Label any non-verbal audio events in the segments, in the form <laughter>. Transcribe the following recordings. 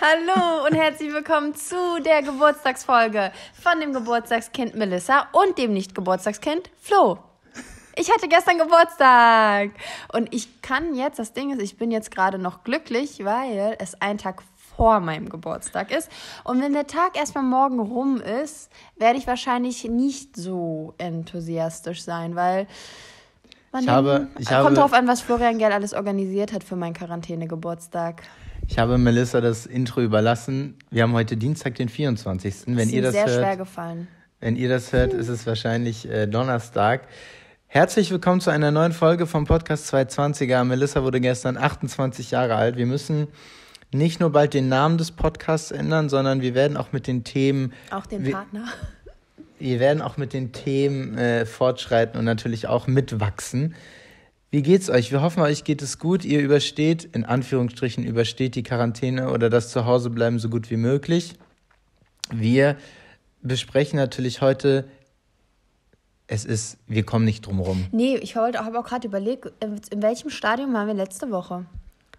Hallo und herzlich willkommen zu der Geburtstagsfolge von dem Geburtstagskind Melissa und dem Nicht-Geburtstagskind Flo. Ich hatte gestern Geburtstag und ich kann jetzt, das Ding ist, ich bin jetzt gerade noch glücklich, weil es ein Tag vor meinem Geburtstag ist. Und wenn der Tag erstmal morgen rum ist, werde ich wahrscheinlich nicht so enthusiastisch sein, weil man ich habe, äh, ich kommt habe, drauf an, was Florian Gell alles organisiert hat für meinen Quarantänegeburtstag. Ich habe Melissa das Intro überlassen. Wir haben heute Dienstag, den 24. Das wenn ist ihr das sehr hört, schwer gefallen. Wenn ihr das hört, ist es wahrscheinlich äh, Donnerstag. Herzlich willkommen zu einer neuen Folge vom Podcast 220er. Melissa wurde gestern 28 Jahre alt. Wir müssen nicht nur bald den Namen des Podcasts ändern, sondern wir werden auch mit den Themen. Auch den Partner. Wir werden auch mit den Themen äh, fortschreiten und natürlich auch mitwachsen. Wie geht's euch? Wir hoffen, euch geht es gut. Ihr übersteht, in Anführungsstrichen, übersteht die Quarantäne oder das Zuhausebleiben so gut wie möglich. Wir besprechen natürlich heute es ist, wir kommen nicht drum rum. Nee, ich habe auch gerade überlegt, in welchem Stadium waren wir letzte Woche?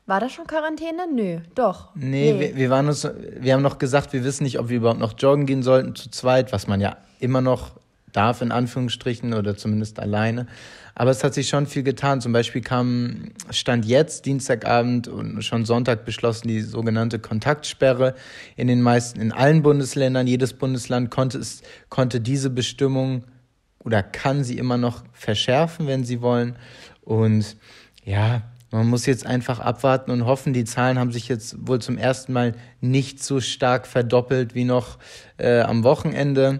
War das schon Quarantäne? Nö, doch. Nee, nee. Wir, wir, waren uns, wir haben noch gesagt, wir wissen nicht, ob wir überhaupt noch joggen gehen sollten zu zweit, was man ja immer noch darf, in Anführungsstrichen, oder zumindest alleine. Aber es hat sich schon viel getan. Zum Beispiel kam, stand jetzt Dienstagabend und schon Sonntag beschlossen die sogenannte Kontaktsperre in den meisten, in allen Bundesländern. Jedes Bundesland konnte es, konnte diese Bestimmung oder kann sie immer noch verschärfen, wenn sie wollen. Und ja, man muss jetzt einfach abwarten und hoffen, die Zahlen haben sich jetzt wohl zum ersten Mal nicht so stark verdoppelt wie noch äh, am Wochenende.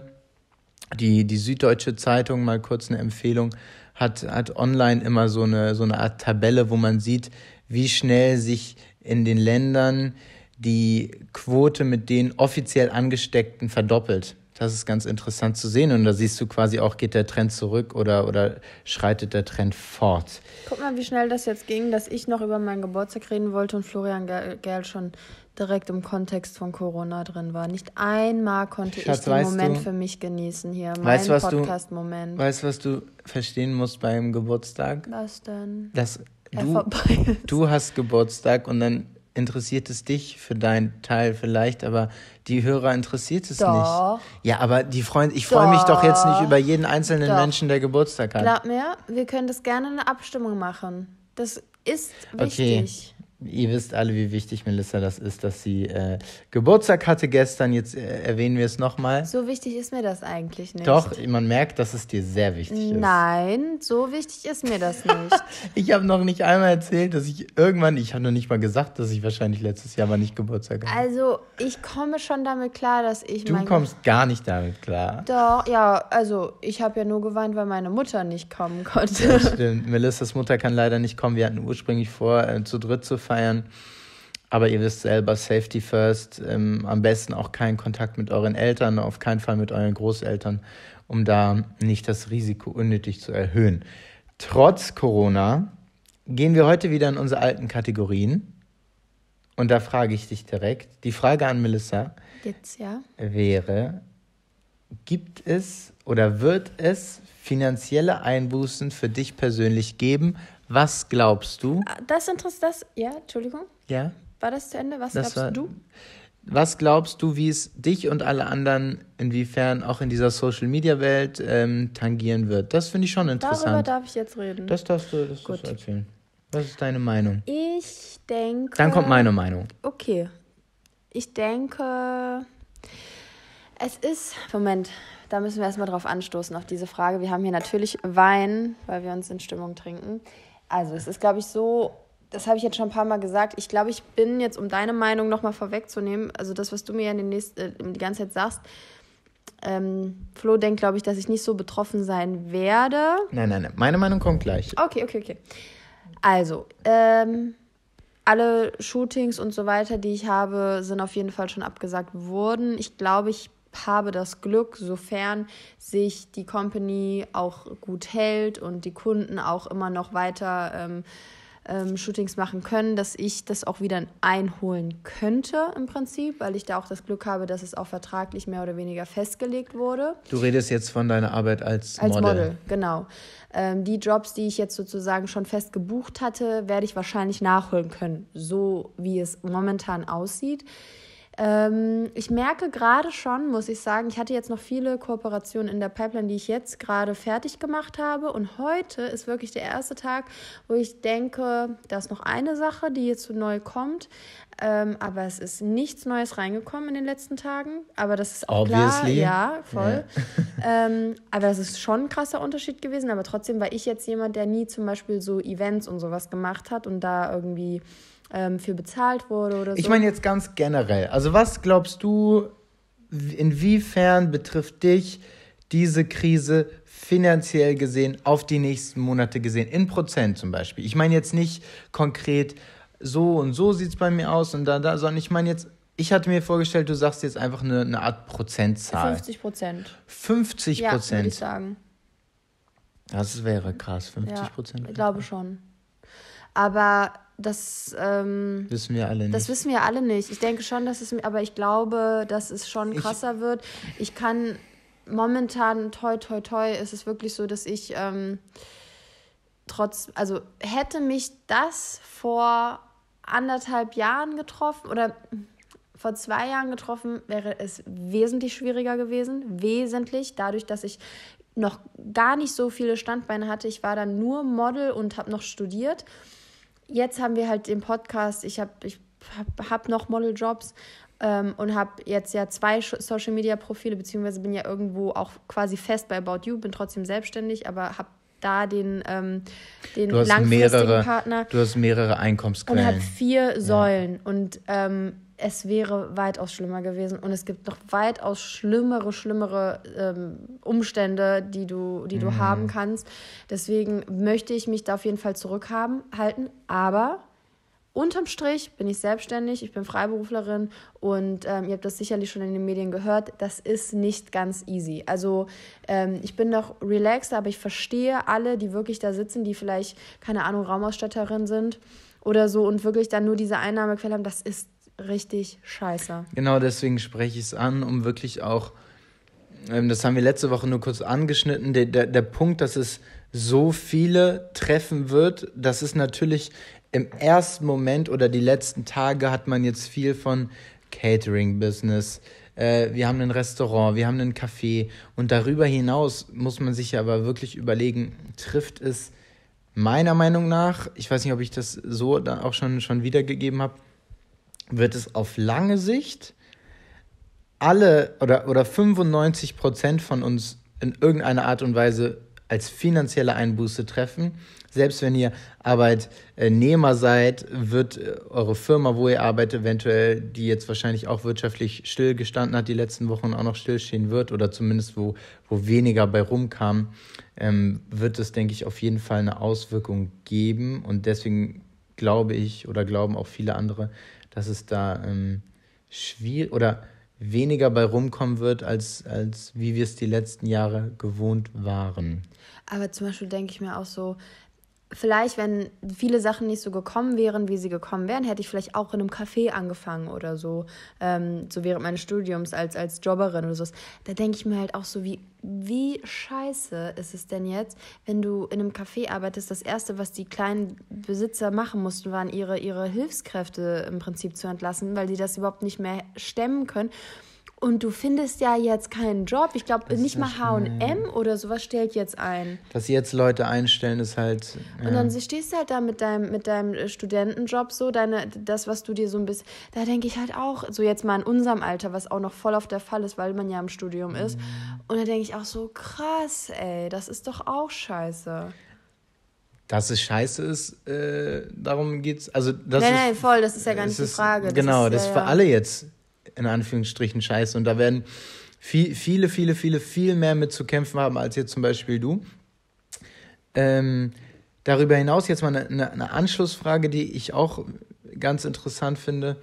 Die, die Süddeutsche Zeitung, mal kurz eine Empfehlung, hat, hat online immer so eine, so eine Art Tabelle, wo man sieht, wie schnell sich in den Ländern die Quote mit den offiziell Angesteckten verdoppelt. Das ist ganz interessant zu sehen. Und da siehst du quasi auch, geht der Trend zurück oder, oder schreitet der Trend fort. Guck mal, wie schnell das jetzt ging, dass ich noch über meinen Geburtstag reden wollte und Florian Gerl schon direkt im Kontext von Corona drin war. Nicht einmal konnte Schatz, ich den Moment du, für mich genießen hier, Mein meinen Podcast-Moment. Weißt du, was du verstehen musst beim Geburtstag? Was denn? Dass du, du hast Geburtstag und dann interessiert es dich für deinen Teil vielleicht, aber die Hörer interessiert es doch. nicht. Ja, aber die Freund, ich freue mich doch jetzt nicht über jeden einzelnen doch. Menschen, der Geburtstag hat. Glaub mir, wir können das gerne in der Abstimmung machen. Das ist wichtig. Okay. Ihr wisst alle, wie wichtig Melissa das ist, dass sie äh, Geburtstag hatte gestern. Jetzt äh, erwähnen wir es nochmal. So wichtig ist mir das eigentlich nicht. Doch, man merkt, dass es dir sehr wichtig ist. Nein, so wichtig ist mir das nicht. <laughs> ich habe noch nicht einmal erzählt, dass ich irgendwann, ich habe noch nicht mal gesagt, dass ich wahrscheinlich letztes Jahr mal nicht Geburtstag hatte. Also, ich komme schon damit klar, dass ich. Du kommst Ge gar nicht damit klar. Doch, ja, also, ich habe ja nur geweint, weil meine Mutter nicht kommen konnte. Ja, <laughs> stimmt. Melissas Mutter kann leider nicht kommen. Wir hatten ursprünglich vor, äh, zu dritt zu fahren feiern. Aber ihr wisst selber, Safety First, ähm, am besten auch keinen Kontakt mit euren Eltern, auf keinen Fall mit euren Großeltern, um da nicht das Risiko unnötig zu erhöhen. Trotz Corona gehen wir heute wieder in unsere alten Kategorien. Und da frage ich dich direkt, die Frage an Melissa Jetzt, ja. wäre, gibt es oder wird es finanzielle Einbußen für dich persönlich geben, was glaubst du? Ah, das interessiert das. Ja, Entschuldigung. Ja. War das zu Ende? Was das glaubst war, du? Was glaubst du, wie es dich und alle anderen inwiefern auch in dieser Social Media Welt ähm, tangieren wird? Das finde ich schon interessant. Darüber darf ich jetzt reden. Das darfst du, das darfst du erzählen. Was ist deine Meinung? Ich denke. Dann kommt meine Meinung. Okay. Ich denke, es ist. Moment, da müssen wir erstmal drauf anstoßen, auf diese Frage. Wir haben hier natürlich Wein, weil wir uns in Stimmung trinken. Also es ist, glaube ich, so, das habe ich jetzt schon ein paar Mal gesagt, ich glaube, ich bin jetzt, um deine Meinung nochmal vorwegzunehmen, also das, was du mir ja in den nächsten, äh, die ganze Zeit sagst, ähm, Flo denkt, glaube ich, dass ich nicht so betroffen sein werde. Nein, nein, nein. Meine Meinung kommt gleich. Okay, okay, okay. Also, ähm, alle Shootings und so weiter, die ich habe, sind auf jeden Fall schon abgesagt worden. Ich glaube, ich habe das Glück, sofern sich die Company auch gut hält und die Kunden auch immer noch weiter ähm, ähm, Shootings machen können, dass ich das auch wieder einholen könnte im Prinzip, weil ich da auch das Glück habe, dass es auch vertraglich mehr oder weniger festgelegt wurde. Du redest jetzt von deiner Arbeit als Model. Als Model, genau. Ähm, die Jobs, die ich jetzt sozusagen schon fest gebucht hatte, werde ich wahrscheinlich nachholen können, so wie es momentan aussieht. Ähm, ich merke gerade schon, muss ich sagen, ich hatte jetzt noch viele Kooperationen in der Pipeline, die ich jetzt gerade fertig gemacht habe. Und heute ist wirklich der erste Tag, wo ich denke, da ist noch eine Sache, die jetzt so neu kommt. Ähm, aber es ist nichts Neues reingekommen in den letzten Tagen. Aber das ist auch Obviously. klar. Ja, voll. Yeah. <laughs> ähm, aber das ist schon ein krasser Unterschied gewesen. Aber trotzdem war ich jetzt jemand, der nie zum Beispiel so Events und sowas gemacht hat und da irgendwie ähm, für bezahlt wurde oder so. Ich meine jetzt ganz generell. Also was glaubst du, inwiefern betrifft dich diese Krise finanziell gesehen auf die nächsten Monate gesehen, in Prozent zum Beispiel? Ich meine jetzt nicht konkret so und so sieht es bei mir aus und da, da, sondern ich meine jetzt ich hatte mir vorgestellt, du sagst jetzt einfach eine, eine Art Prozentzahl. 50 Prozent. 50 Prozent. Ja, würde ich sagen. Das wäre krass, 50 Prozent. ich glaube schon. Aber das ähm, wissen wir alle nicht. Das wissen wir alle nicht. Ich denke schon, dass es, aber ich glaube, dass es schon krasser ich, wird. Ich kann momentan, toi, toi, toi, ist es wirklich so, dass ich ähm, trotz, also hätte mich das vor anderthalb Jahren getroffen oder vor zwei Jahren getroffen, wäre es wesentlich schwieriger gewesen. Wesentlich, dadurch, dass ich noch gar nicht so viele Standbeine hatte. Ich war dann nur Model und habe noch studiert jetzt haben wir halt den Podcast, ich habe ich hab, hab noch Modeljobs ähm, und habe jetzt ja zwei Social Media Profile, beziehungsweise bin ja irgendwo auch quasi fest bei About You, bin trotzdem selbstständig, aber habe da den, ähm, den du hast langfristigen mehrere, Partner. Du hast mehrere Einkommensquellen. Und habe vier Säulen. Ja. Und ähm, es wäre weitaus schlimmer gewesen und es gibt noch weitaus schlimmere, schlimmere ähm, Umstände, die du, die du mhm. haben kannst. Deswegen möchte ich mich da auf jeden Fall zurückhalten. Aber unterm Strich bin ich selbstständig, ich bin Freiberuflerin und ähm, ihr habt das sicherlich schon in den Medien gehört, das ist nicht ganz easy. Also ähm, ich bin noch relaxed, aber ich verstehe alle, die wirklich da sitzen, die vielleicht keine Ahnung Raumausstatterin sind oder so und wirklich dann nur diese Einnahmequelle haben, das ist richtig scheiße. Genau deswegen spreche ich es an, um wirklich auch, ähm, das haben wir letzte Woche nur kurz angeschnitten, der, der, der Punkt, dass es so viele treffen wird, das ist natürlich im ersten Moment oder die letzten Tage hat man jetzt viel von Catering-Business. Äh, wir haben ein Restaurant, wir haben ein Café und darüber hinaus muss man sich aber wirklich überlegen, trifft es meiner Meinung nach, ich weiß nicht, ob ich das so auch schon, schon wiedergegeben habe, wird es auf lange Sicht alle oder, oder 95 Prozent von uns in irgendeiner Art und Weise als finanzielle Einbuße treffen. Selbst wenn ihr Arbeitnehmer seid, wird äh, eure Firma, wo ihr arbeitet, eventuell, die jetzt wahrscheinlich auch wirtschaftlich stillgestanden hat, die letzten Wochen auch noch stillstehen wird oder zumindest wo, wo weniger bei rumkam, ähm, wird es, denke ich, auf jeden Fall eine Auswirkung geben. Und deswegen glaube ich oder glauben auch viele andere, dass es da ähm, schwierig oder weniger bei rumkommen wird, als, als wie wir es die letzten Jahre gewohnt waren. Aber zum Beispiel denke ich mir auch so, vielleicht, wenn viele Sachen nicht so gekommen wären, wie sie gekommen wären, hätte ich vielleicht auch in einem Café angefangen oder so, ähm, so während meines Studiums als, als Jobberin oder sowas. Da denke ich mir halt auch so, wie, wie scheiße ist es denn jetzt, wenn du in einem Café arbeitest, das Erste, was die kleinen Besitzer machen mussten, waren ihre, ihre Hilfskräfte im Prinzip zu entlassen, weil sie das überhaupt nicht mehr stemmen können. Und du findest ja jetzt keinen Job. Ich glaube, nicht mal HM oder sowas stellt jetzt ein. Dass jetzt Leute einstellen, ist halt. Ja. Und dann stehst du halt da mit deinem, mit deinem äh, Studentenjob so, deine, das, was du dir so ein bisschen. Da denke ich halt auch, so jetzt mal in unserem Alter, was auch noch voll auf der Fall ist, weil man ja im Studium ist. Mhm. Und da denke ich auch so, krass, ey, das ist doch auch scheiße dass es scheiße ist, äh, darum geht's. Also das nein, nein, voll, das ist ja gar nicht die Frage. Das genau, ist, das ist ja, für alle jetzt in Anführungsstrichen scheiße. Und da werden viel, viele, viele, viele, viel mehr mit zu kämpfen haben als jetzt zum Beispiel du. Ähm, darüber hinaus jetzt mal eine, eine, Anschlussfrage, die ich auch ganz interessant finde.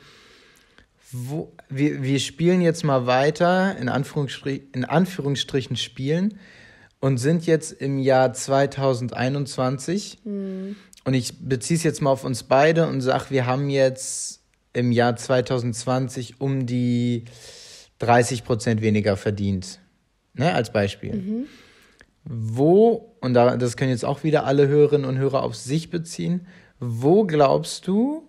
Wo, wir, wir spielen jetzt mal weiter, in, Anführungsstrich, in Anführungsstrichen spielen, und sind jetzt im Jahr 2021. Mhm. Und ich beziehe es jetzt mal auf uns beide und sage, wir haben jetzt im Jahr 2020 um die 30 Prozent weniger verdient. Ne, als Beispiel. Mhm. Wo, und das können jetzt auch wieder alle Hörerinnen und Hörer auf sich beziehen, wo glaubst du,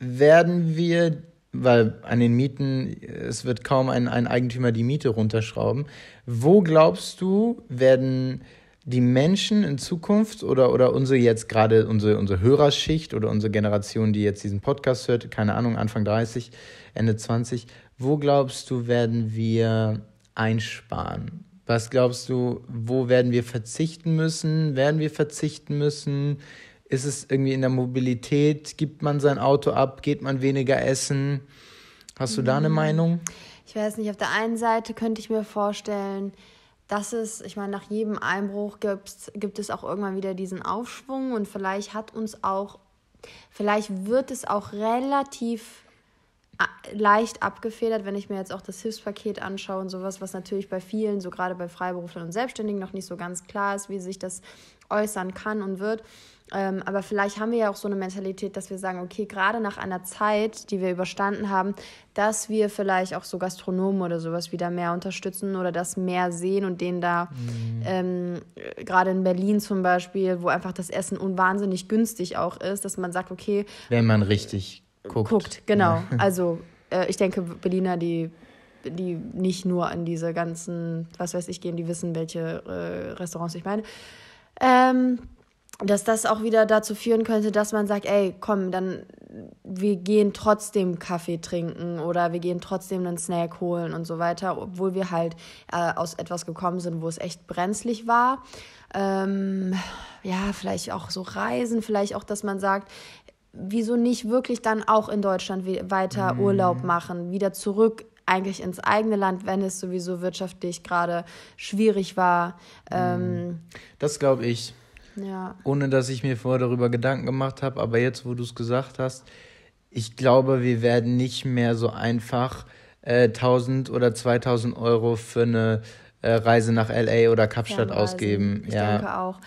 werden wir, weil an den Mieten, es wird kaum ein, ein Eigentümer die Miete runterschrauben, wo glaubst du, werden die Menschen in Zukunft oder, oder unsere jetzt gerade, unsere, unsere Hörerschicht oder unsere Generation, die jetzt diesen Podcast hört, keine Ahnung, Anfang 30, Ende 20, wo glaubst du, werden wir einsparen? Was glaubst du, wo werden wir verzichten müssen? Werden wir verzichten müssen? Ist es irgendwie in der Mobilität? Gibt man sein Auto ab? Geht man weniger essen? Hast du mhm. da eine mhm. Meinung? Ich weiß nicht, auf der einen Seite könnte ich mir vorstellen, das ist, ich meine, nach jedem Einbruch gibt's, gibt es auch irgendwann wieder diesen Aufschwung und vielleicht hat uns auch, vielleicht wird es auch relativ äh, leicht abgefedert, wenn ich mir jetzt auch das Hilfspaket anschaue und sowas, was natürlich bei vielen, so gerade bei Freiberuflern und Selbstständigen, noch nicht so ganz klar ist, wie sich das äußern kann und wird. Ähm, aber vielleicht haben wir ja auch so eine Mentalität, dass wir sagen, okay, gerade nach einer Zeit, die wir überstanden haben, dass wir vielleicht auch so Gastronomen oder sowas wieder mehr unterstützen oder das mehr sehen und denen da, mhm. ähm, gerade in Berlin zum Beispiel, wo einfach das Essen unwahnsinnig günstig auch ist, dass man sagt, okay. Wenn man richtig guckt. Guckt, genau. <laughs> Also äh, ich denke, Berliner, die die nicht nur an diese ganzen, was weiß ich, gehen, die wissen, welche äh, Restaurants ich meine. Ähm, dass das auch wieder dazu führen könnte, dass man sagt, ey, komm, dann wir gehen trotzdem Kaffee trinken oder wir gehen trotzdem einen Snack holen und so weiter, obwohl wir halt äh, aus etwas gekommen sind, wo es echt brenzlig war. Ähm, ja, vielleicht auch so Reisen, vielleicht auch, dass man sagt, wieso nicht wirklich dann auch in Deutschland weiter mhm. Urlaub machen, wieder zurück eigentlich ins eigene Land, wenn es sowieso wirtschaftlich gerade schwierig war. Ähm, mhm. das glaube ich. Ja. Ohne dass ich mir vorher darüber Gedanken gemacht habe. Aber jetzt, wo du es gesagt hast, ich glaube, wir werden nicht mehr so einfach äh, 1000 oder 2000 Euro für eine äh, Reise nach LA oder Kapstadt ausgeben. Ich ja. denke auch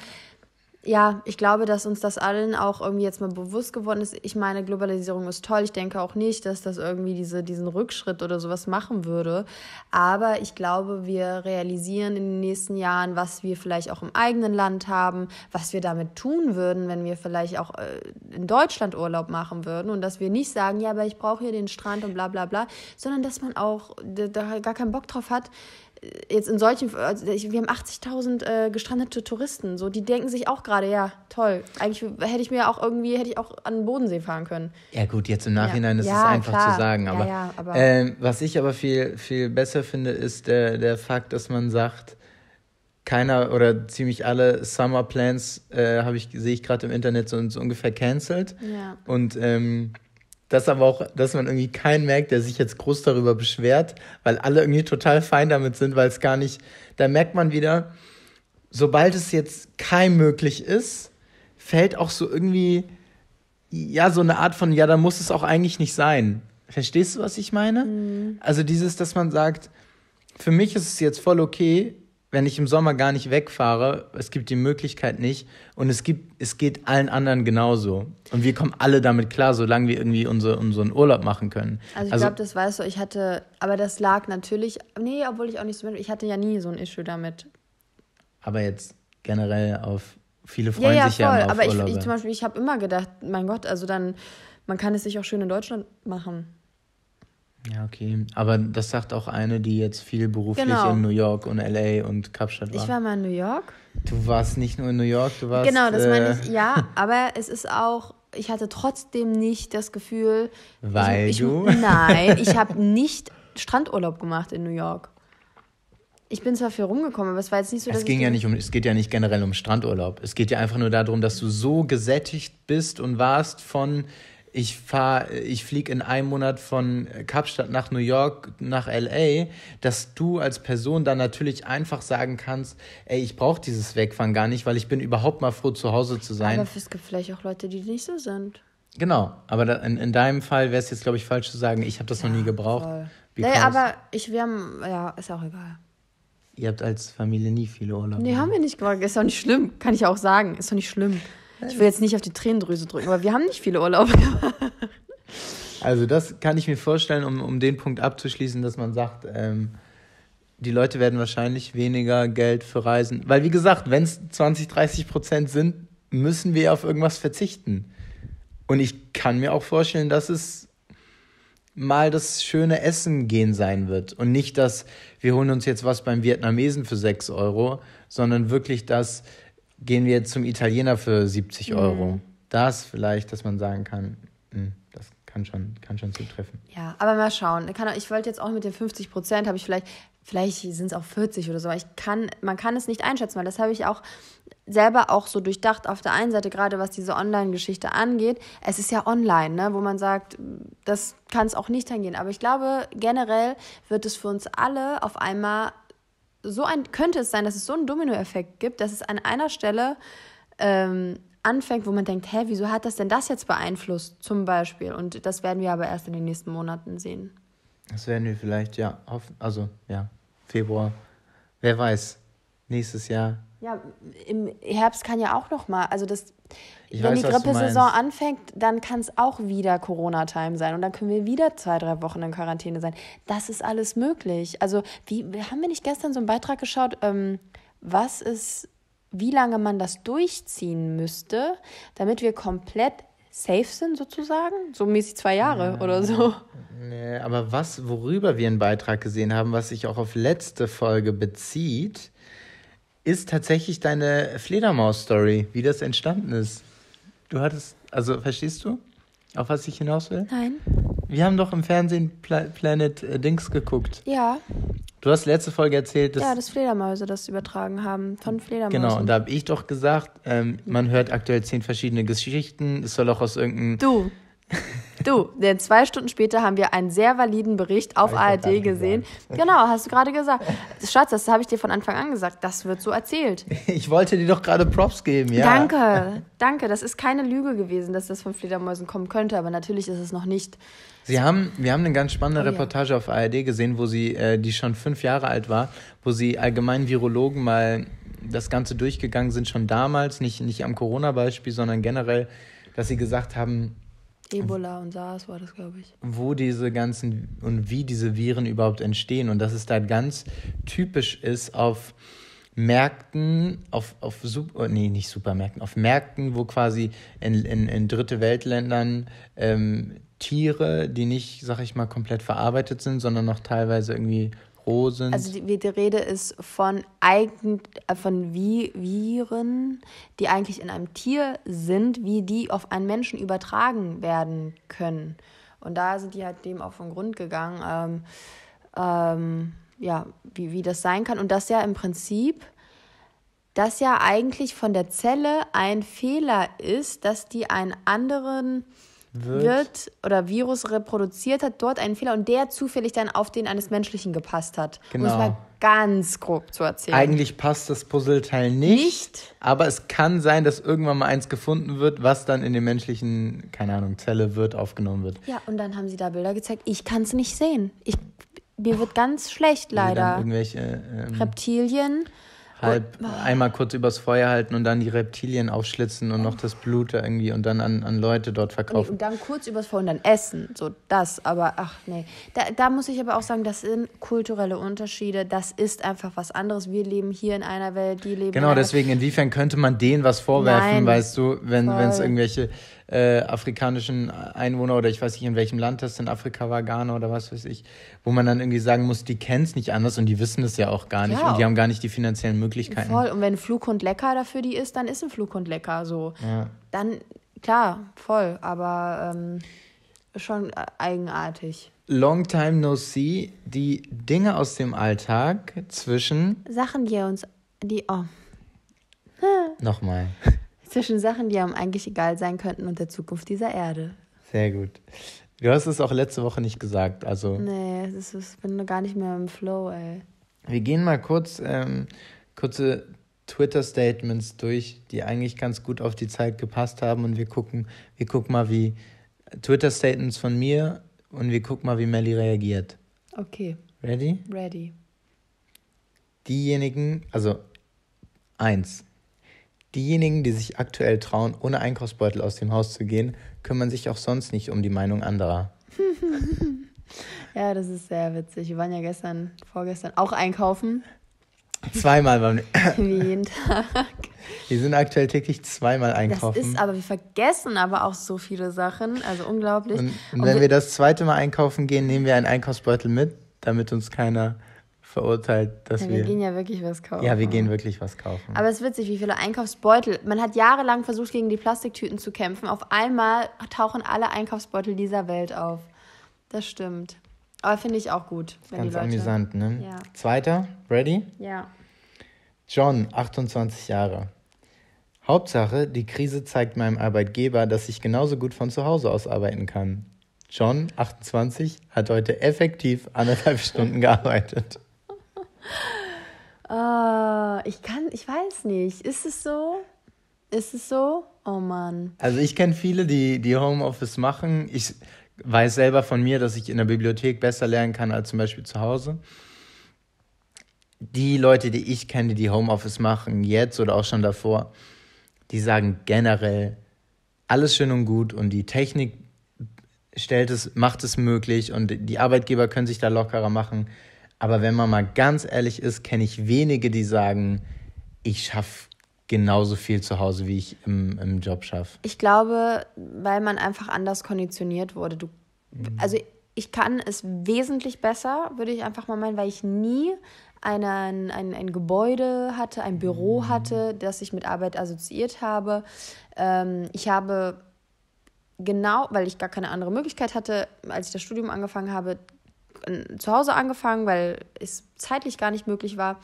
ja, ich glaube, dass uns das allen auch irgendwie jetzt mal bewusst geworden ist. Ich meine, Globalisierung ist toll. Ich denke auch nicht, dass das irgendwie diese, diesen Rückschritt oder sowas machen würde. Aber ich glaube, wir realisieren in den nächsten Jahren, was wir vielleicht auch im eigenen Land haben, was wir damit tun würden, wenn wir vielleicht auch äh, in Deutschland Urlaub machen würden und dass wir nicht sagen, ja, aber ich brauche hier den Strand und bla bla bla, sondern dass man auch da gar keinen Bock drauf hat, jetzt in solchen, also wir haben 80.000 äh, gestrandete Touristen, so die denken sich auch gerade, ja, toll. Eigentlich hätte ich mir auch irgendwie, hätte ich auch an den Bodensee fahren können. Ja gut, jetzt im Nachhinein ja. ist ja, es einfach klar. zu sagen, aber, ja, aber ähm, was ich aber viel, viel besser finde, ist der, der Fakt, dass man sagt, keiner oder ziemlich alle Summer Plans äh, habe ich sehe ich gerade im Internet so, so ungefähr cancelled und ähm, dass aber auch, dass man irgendwie keinen merkt, der sich jetzt groß darüber beschwert, weil alle irgendwie total fein damit sind, weil es gar nicht, da merkt man wieder, sobald es jetzt kein möglich ist, fällt auch so irgendwie, ja, so eine Art von, ja, da muss es auch eigentlich nicht sein. Verstehst du, was ich meine? Mhm. Also dieses, dass man sagt, für mich ist es jetzt voll okay, wenn ich im Sommer gar nicht wegfahre, es gibt die Möglichkeit nicht und es gibt, es geht allen anderen genauso. Und wir kommen alle damit klar, solange wir irgendwie unsere, unseren Urlaub machen können. Also ich also, glaube, das weißt du, ich hatte, aber das lag natürlich, nee, obwohl ich auch nicht so, ich hatte ja nie so ein Issue damit. Aber jetzt generell auf, viele freuen ja, ja, sich voll. ja auf aber Urlaube. ich, ich zum Beispiel, ich habe immer gedacht, mein Gott, also dann, man kann es sich auch schön in Deutschland machen. Ja, okay. Aber das sagt auch eine, die jetzt viel beruflich genau. in New York und LA und Kapstadt war. Ich war mal in New York. Du warst nicht nur in New York, du warst. Genau, das meine äh, ich, ja, aber es ist auch, ich hatte trotzdem nicht das Gefühl. Weil ich, ich, du? <laughs> Nein, ich habe nicht Strandurlaub gemacht in New York. Ich bin zwar viel rumgekommen, aber es war jetzt nicht so, dass es ging ja nicht um, es geht ja nicht generell um Strandurlaub. Es geht ja einfach nur darum, dass du so gesättigt bist und warst von ich fahre, ich fliege in einem Monat von Kapstadt nach New York, nach LA, dass du als Person dann natürlich einfach sagen kannst, ey, ich brauche dieses Wegfahren gar nicht, weil ich bin überhaupt mal froh, zu Hause zu sein. Aber es gibt vielleicht auch Leute, die nicht so sind. Genau, aber in, in deinem Fall wäre es jetzt, glaube ich, falsch zu sagen, ich habe das ja, noch nie gebraucht. Nee, aber ich, wir haben, ja, ist auch egal. Ihr habt als Familie nie viele Urlaube. Nee, ne? haben wir nicht gebraucht. Ist doch nicht schlimm, kann ich auch sagen. Ist doch nicht schlimm. Ich will jetzt nicht auf die Tränendrüse drücken, aber wir haben nicht viele Urlaube gemacht. Also das kann ich mir vorstellen, um, um den Punkt abzuschließen, dass man sagt, ähm, die Leute werden wahrscheinlich weniger Geld für Reisen. Weil wie gesagt, wenn es 20, 30 Prozent sind, müssen wir auf irgendwas verzichten. Und ich kann mir auch vorstellen, dass es mal das schöne Essen gehen sein wird. Und nicht, dass wir holen uns jetzt was beim Vietnamesen für 6 Euro, sondern wirklich, dass gehen wir zum Italiener für 70 Euro. Das vielleicht, dass man sagen kann, hm, das kann schon, kann schon zutreffen. Ja, aber mal schauen. Ich wollte jetzt auch mit den 50 Prozent, habe ich vielleicht, vielleicht sind es auch 40 oder so. Ich kann, man kann es nicht einschätzen, weil das habe ich auch selber auch so durchdacht. Auf der einen Seite gerade, was diese Online-Geschichte angeht, es ist ja online, ne, wo man sagt, das kann es auch nicht angehen. Aber ich glaube, generell wird es für uns alle auf einmal so ein, könnte es sein, dass es so einen Dominoeffekt gibt, dass es an einer Stelle ähm, anfängt, wo man denkt, hä, wieso hat das denn das jetzt beeinflusst, zum Beispiel? Und das werden wir aber erst in den nächsten Monaten sehen. Das werden wir vielleicht, ja, hoffen, also ja, Februar, wer weiß, nächstes Jahr. Ja, im Herbst kann ja auch noch mal, also das ich Wenn weiß, die Grippesaison anfängt, dann kann es auch wieder Corona-Time sein und dann können wir wieder zwei, drei Wochen in Quarantäne sein. Das ist alles möglich. Also, wie haben wir nicht gestern so einen Beitrag geschaut, ähm, was ist, wie lange man das durchziehen müsste, damit wir komplett safe sind sozusagen? So mäßig zwei Jahre ja. oder so. Nee, aber was, worüber wir einen Beitrag gesehen haben, was sich auch auf letzte Folge bezieht, ist tatsächlich deine Fledermaus-Story, wie das entstanden ist. Du hattest, also verstehst du, auf was ich hinaus will? Nein. Wir haben doch im Fernsehen Pla Planet äh, Dings geguckt. Ja. Du hast letzte Folge erzählt, dass. Ja, dass Fledermäuse das übertragen haben, von Fledermäusen. Genau, und da habe ich doch gesagt, ähm, man hört aktuell zehn verschiedene Geschichten. Es soll auch aus irgendeinem. Du. <laughs> Du, denn zwei Stunden später haben wir einen sehr validen Bericht auf ARD gesehen. Sagen. Genau, hast du gerade gesagt. Schatz, das habe ich dir von Anfang an gesagt. Das wird so erzählt. Ich wollte dir doch gerade Props geben, ja. Danke, danke. Das ist keine Lüge gewesen, dass das von Fledermäusen kommen könnte, aber natürlich ist es noch nicht. Sie haben, wir haben eine ganz spannende oh Reportage auf ARD gesehen, wo sie, äh, die schon fünf Jahre alt war, wo sie allgemein Virologen mal das Ganze durchgegangen sind, schon damals, nicht, nicht am Corona-Beispiel, sondern generell, dass sie gesagt haben, Ebola und SARS war das, glaube ich. Wo diese ganzen und wie diese Viren überhaupt entstehen und dass es da ganz typisch ist auf Märkten, auf, auf Super, oh, nee, nicht Supermärkten, auf Märkten, wo quasi in, in, in dritte Weltländern ähm, Tiere, die nicht, sag ich mal, komplett verarbeitet sind, sondern noch teilweise irgendwie pro sind? Also die, die Rede ist von, Eigen, äh, von Viren, die eigentlich in einem Tier sind, wie die auf einen Menschen übertragen werden können. Und da sind die halt dem auch den Grund gegangen, ähm, ähm, ja, wie, wie das sein kann. Und das ja im Prinzip dass ja eigentlich von der Zelle ein Fehler ist, dass die einen anderen wird, wird, oder Virus reproduziert hat, dort einen Fehler und der zufällig dann auf den eines menschlichen gepasst hat. Genau. Um es genau. mal ganz grob zu erzählen. Eigentlich passt das Puzzleteil nicht, nicht, aber es kann sein, dass irgendwann mal eins gefunden wird, was dann in den menschlichen, keine Ahnung, Zelle wird, aufgenommen wird. Ja, und dann haben sie da Bilder gezeigt. Ich kann es nicht sehen. Ich, mir wird ganz schlecht leider. Also irgendwelche äh, ähm, Reptilien halb oh. einmal kurz übers Feuer halten und dann die Reptilien aufschlitzen und noch das Blut irgendwie und dann an, an Leute dort verkaufen. Und dann kurz übers Feuer und dann essen, so das, aber ach nee. Da, da muss ich aber auch sagen, das sind kulturelle Unterschiede, das ist einfach was anderes. Wir leben hier in einer Welt, die leben Genau, in deswegen, inwiefern könnte man denen was vorwerfen, Nein, weißt du, wenn es irgendwelche äh, afrikanischen Einwohner oder ich weiß nicht, in welchem Land das in Afrika war, Ghana oder was weiß ich, wo man dann irgendwie sagen muss, die kennen es nicht anders und die wissen es ja auch gar nicht ja. und die haben gar nicht die finanziellen Möglichkeiten. Voll, und wenn Flughund lecker dafür die ist, dann ist ein Flughund lecker so. Ja. Dann, klar, voll, aber ähm, schon eigenartig. Long Time No See, die Dinge aus dem Alltag zwischen. Sachen, die uns. Die. Oh. Nochmal. <laughs> zwischen Sachen, die einem eigentlich egal sein könnten und der Zukunft dieser Erde. Sehr gut. Du hast es auch letzte Woche nicht gesagt, also. Nee, ich bin gar nicht mehr im Flow, ey. Wir gehen mal kurz ähm, kurze Twitter-Statements durch, die eigentlich ganz gut auf die Zeit gepasst haben und wir gucken, wir gucken mal, wie Twitter-Statements von mir und wir gucken mal, wie Melly reagiert. Okay. Ready? Ready. Diejenigen, also eins. Diejenigen, die sich aktuell trauen, ohne Einkaufsbeutel aus dem Haus zu gehen, kümmern sich auch sonst nicht um die Meinung anderer. <laughs> ja, das ist sehr witzig. Wir waren ja gestern, vorgestern auch einkaufen. Zweimal waren wir. <laughs> Wie jeden Tag. Wir sind aktuell täglich zweimal einkaufen. Das ist aber, wir vergessen aber auch so viele Sachen, also unglaublich. Und, und wenn und wir, wir das zweite Mal einkaufen gehen, nehmen wir einen Einkaufsbeutel mit, damit uns keiner verurteilt, dass ja, wir. Wir gehen ja wirklich was kaufen. Ja, wir gehen wirklich was kaufen. Aber es ist witzig, wie viele Einkaufsbeutel. Man hat jahrelang versucht, gegen die Plastiktüten zu kämpfen. Auf einmal tauchen alle Einkaufsbeutel dieser Welt auf. Das stimmt. Aber finde ich auch gut. Ganz Leute... amüsant, ne? Ja. Zweiter, ready? Ja. John, 28 Jahre. Hauptsache, die Krise zeigt meinem Arbeitgeber, dass ich genauso gut von zu Hause aus arbeiten kann. John, 28, hat heute effektiv anderthalb <laughs> Stunden gearbeitet oh, ich kann, ich weiß nicht. Ist es so? Ist es so? Oh Mann. Also ich kenne viele, die, die Homeoffice machen. Ich weiß selber von mir, dass ich in der Bibliothek besser lernen kann als zum Beispiel zu Hause. Die Leute, die ich kenne, die Homeoffice machen, jetzt oder auch schon davor, die sagen generell, alles schön und gut und die Technik stellt es, macht es möglich und die Arbeitgeber können sich da lockerer machen. Aber wenn man mal ganz ehrlich ist, kenne ich wenige, die sagen, ich schaffe genauso viel zu Hause, wie ich im, im Job schaffe. Ich glaube, weil man einfach anders konditioniert wurde. Du, mhm. also ich kann es wesentlich besser, würde ich einfach mal meinen, weil ich nie einen, ein, ein Gebäude hatte, ein Büro mhm. hatte, das ich mit Arbeit assoziiert habe. Ähm, ich habe genau, weil ich gar keine andere Möglichkeit hatte, als ich das Studium angefangen habe, zu Hause angefangen, weil es zeitlich gar nicht möglich war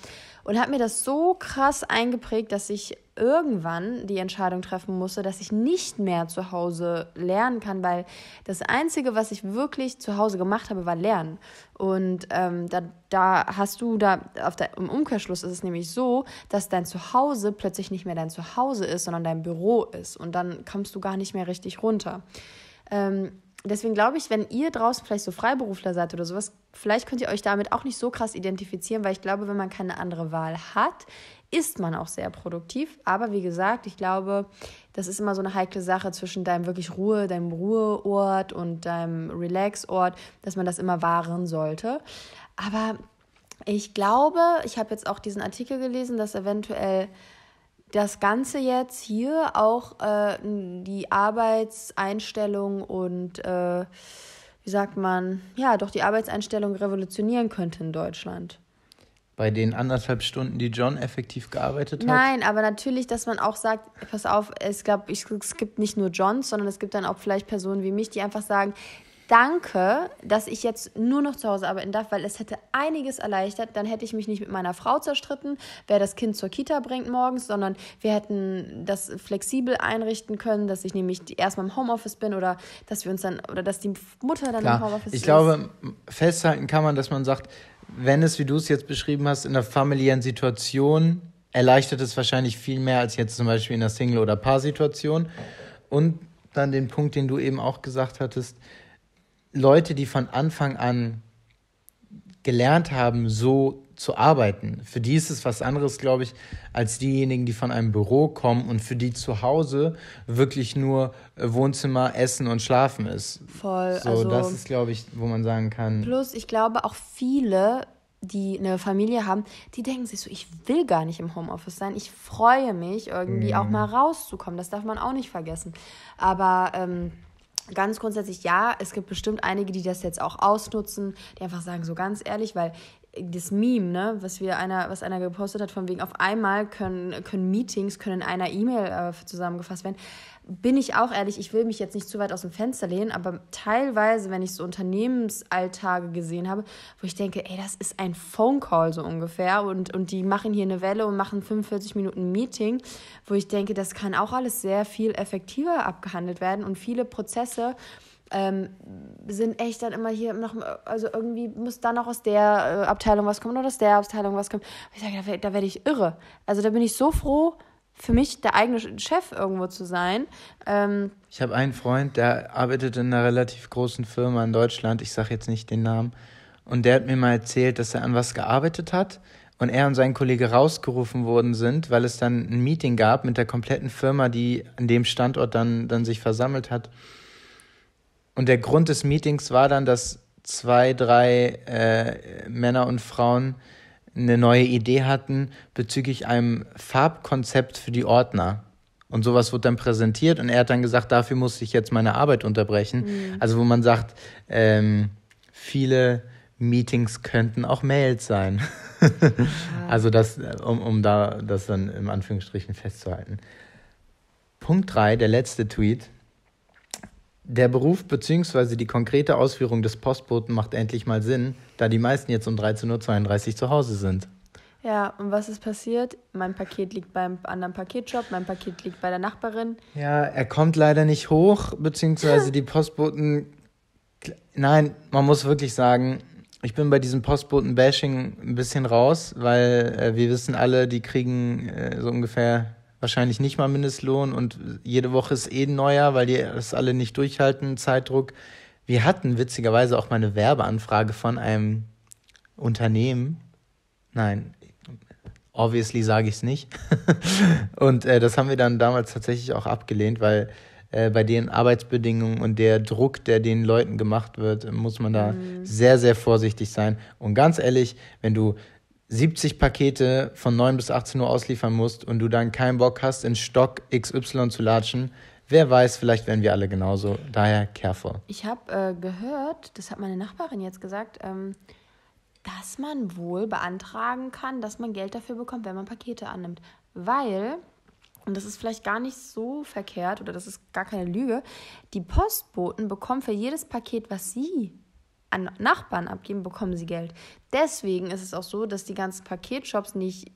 und hat mir das so krass eingeprägt, dass ich irgendwann die Entscheidung treffen musste, dass ich nicht mehr zu Hause lernen kann, weil das Einzige, was ich wirklich zu Hause gemacht habe, war Lernen. Und ähm, da, da hast du da, der, im Umkehrschluss ist es nämlich so, dass dein Zuhause plötzlich nicht mehr dein Zuhause ist, sondern dein Büro ist. Und dann kommst du gar nicht mehr richtig runter. Ähm, deswegen glaube ich, wenn ihr draußen vielleicht so Freiberufler seid oder sowas, vielleicht könnt ihr euch damit auch nicht so krass identifizieren, weil ich glaube, wenn man keine andere Wahl hat, ist man auch sehr produktiv. Aber wie gesagt, ich glaube, das ist immer so eine heikle Sache zwischen deinem wirklich Ruhe, deinem Ruheort und deinem Relaxort, dass man das immer wahren sollte. Aber ich glaube, ich habe jetzt auch diesen Artikel gelesen, dass eventuell das Ganze jetzt hier auch äh, die Arbeitseinstellung und äh, wie sagt man, ja, doch die Arbeitseinstellung revolutionieren könnte in Deutschland. Bei den anderthalb Stunden, die John effektiv gearbeitet hat? Nein, aber natürlich, dass man auch sagt, pass auf, es, glaub, ich, es gibt nicht nur Johns, sondern es gibt dann auch vielleicht Personen wie mich, die einfach sagen, danke, dass ich jetzt nur noch zu Hause arbeiten darf, weil es hätte einiges erleichtert. Dann hätte ich mich nicht mit meiner Frau zerstritten, wer das Kind zur Kita bringt morgens, sondern wir hätten das flexibel einrichten können, dass ich nämlich erstmal im Homeoffice bin oder dass wir uns dann oder dass die Mutter dann Klar. im Homeoffice ich ist. Ich glaube, festhalten kann man, dass man sagt, wenn es, wie du es jetzt beschrieben hast, in einer familiären Situation erleichtert es wahrscheinlich viel mehr als jetzt zum Beispiel in einer Single- oder Paar-Situation. Und dann den Punkt, den du eben auch gesagt hattest, Leute, die von Anfang an gelernt haben, so zu arbeiten. Für die ist es was anderes, glaube ich, als diejenigen, die von einem Büro kommen und für die zu Hause wirklich nur äh, Wohnzimmer, Essen und Schlafen ist. Voll. So, also, das ist, glaube ich, wo man sagen kann. Plus, ich glaube, auch viele, die eine Familie haben, die denken sich so, ich will gar nicht im Homeoffice sein. Ich freue mich, irgendwie mm. auch mal rauszukommen. Das darf man auch nicht vergessen. Aber ähm, ganz grundsätzlich ja, es gibt bestimmt einige, die das jetzt auch ausnutzen, die einfach sagen, so ganz ehrlich, weil das Meme, ne, was wir einer, was einer gepostet hat, von wegen auf einmal können, können Meetings, können in einer E-Mail äh, zusammengefasst werden, bin ich auch ehrlich, ich will mich jetzt nicht zu weit aus dem Fenster lehnen, aber teilweise, wenn ich so Unternehmensalltage gesehen habe, wo ich denke, ey, das ist ein Phone Call so ungefähr und, und die machen hier eine Welle und machen 45 Minuten Meeting, wo ich denke, das kann auch alles sehr viel effektiver abgehandelt werden und viele Prozesse, ähm, sind echt dann immer hier noch, also irgendwie muss dann auch aus der äh, Abteilung was kommen oder aus der Abteilung was kommen. Ich sage, da, da werde ich irre. Also da bin ich so froh, für mich der eigene Chef irgendwo zu sein. Ähm, ich habe einen Freund, der arbeitet in einer relativ großen Firma in Deutschland, ich sage jetzt nicht den Namen, und der hat mir mal erzählt, dass er an was gearbeitet hat und er und sein Kollege rausgerufen worden sind, weil es dann ein Meeting gab mit der kompletten Firma, die an dem Standort dann, dann sich versammelt hat. Und der Grund des Meetings war dann, dass zwei, drei äh, Männer und Frauen eine neue Idee hatten bezüglich einem Farbkonzept für die Ordner. Und sowas wurde dann präsentiert und er hat dann gesagt, dafür muss ich jetzt meine Arbeit unterbrechen. Mhm. Also wo man sagt, ähm, viele Meetings könnten auch Mails sein. <laughs> Also das, äh, um, um da das dann im Anführungsstrichen festzuhalten. Punkt 3, der letzte Tweet der Beruf bzw. die konkrete Ausführung des Postboten macht endlich mal Sinn, da die meisten jetzt um 13.32 Uhr zu Hause sind. Ja, und was ist passiert? Mein Paket liegt beim anderen Paketshop, mein Paket liegt bei der Nachbarin. Ja, er kommt leider nicht hoch, beziehungsweise die Postboten. Nein, man muss wirklich sagen, ich bin bei diesem Postboten-Bashing ein bisschen raus, weil äh, wir wissen alle, die kriegen äh, so ungefähr wahrscheinlich nicht mal Mindestlohn und jede Woche ist eh ein neuer, weil die es alle nicht durchhalten, Zeitdruck. Wir hatten witzigerweise auch mal eine Werbeanfrage von einem Unternehmen. Nein, obviously sage ich es nicht. <laughs> und äh, das haben wir dann damals tatsächlich auch abgelehnt, weil äh, bei den Arbeitsbedingungen und der Druck, der den Leuten gemacht wird, muss man da mhm. sehr, sehr vorsichtig sein. Und ganz ehrlich, wenn du 70 Pakete von 9 bis 18 Uhr ausliefern musst und du dann keinen Bock hast, in Stock XY zu latschen, wer weiß, vielleicht werden wir alle genauso. Daher careful. Ich habe äh, gehört, das hat meine Nachbarin jetzt gesagt, ähm, dass man wohl beantragen kann, dass man Geld dafür bekommt, wenn man Pakete annimmt. Weil, und das ist vielleicht gar nicht so verkehrt oder das ist gar keine Lüge, die Postboten bekommen für jedes Paket, was sie an Nachbarn abgeben, bekommen sie Geld. Deswegen ist es auch so, dass die ganzen Paketshops nicht,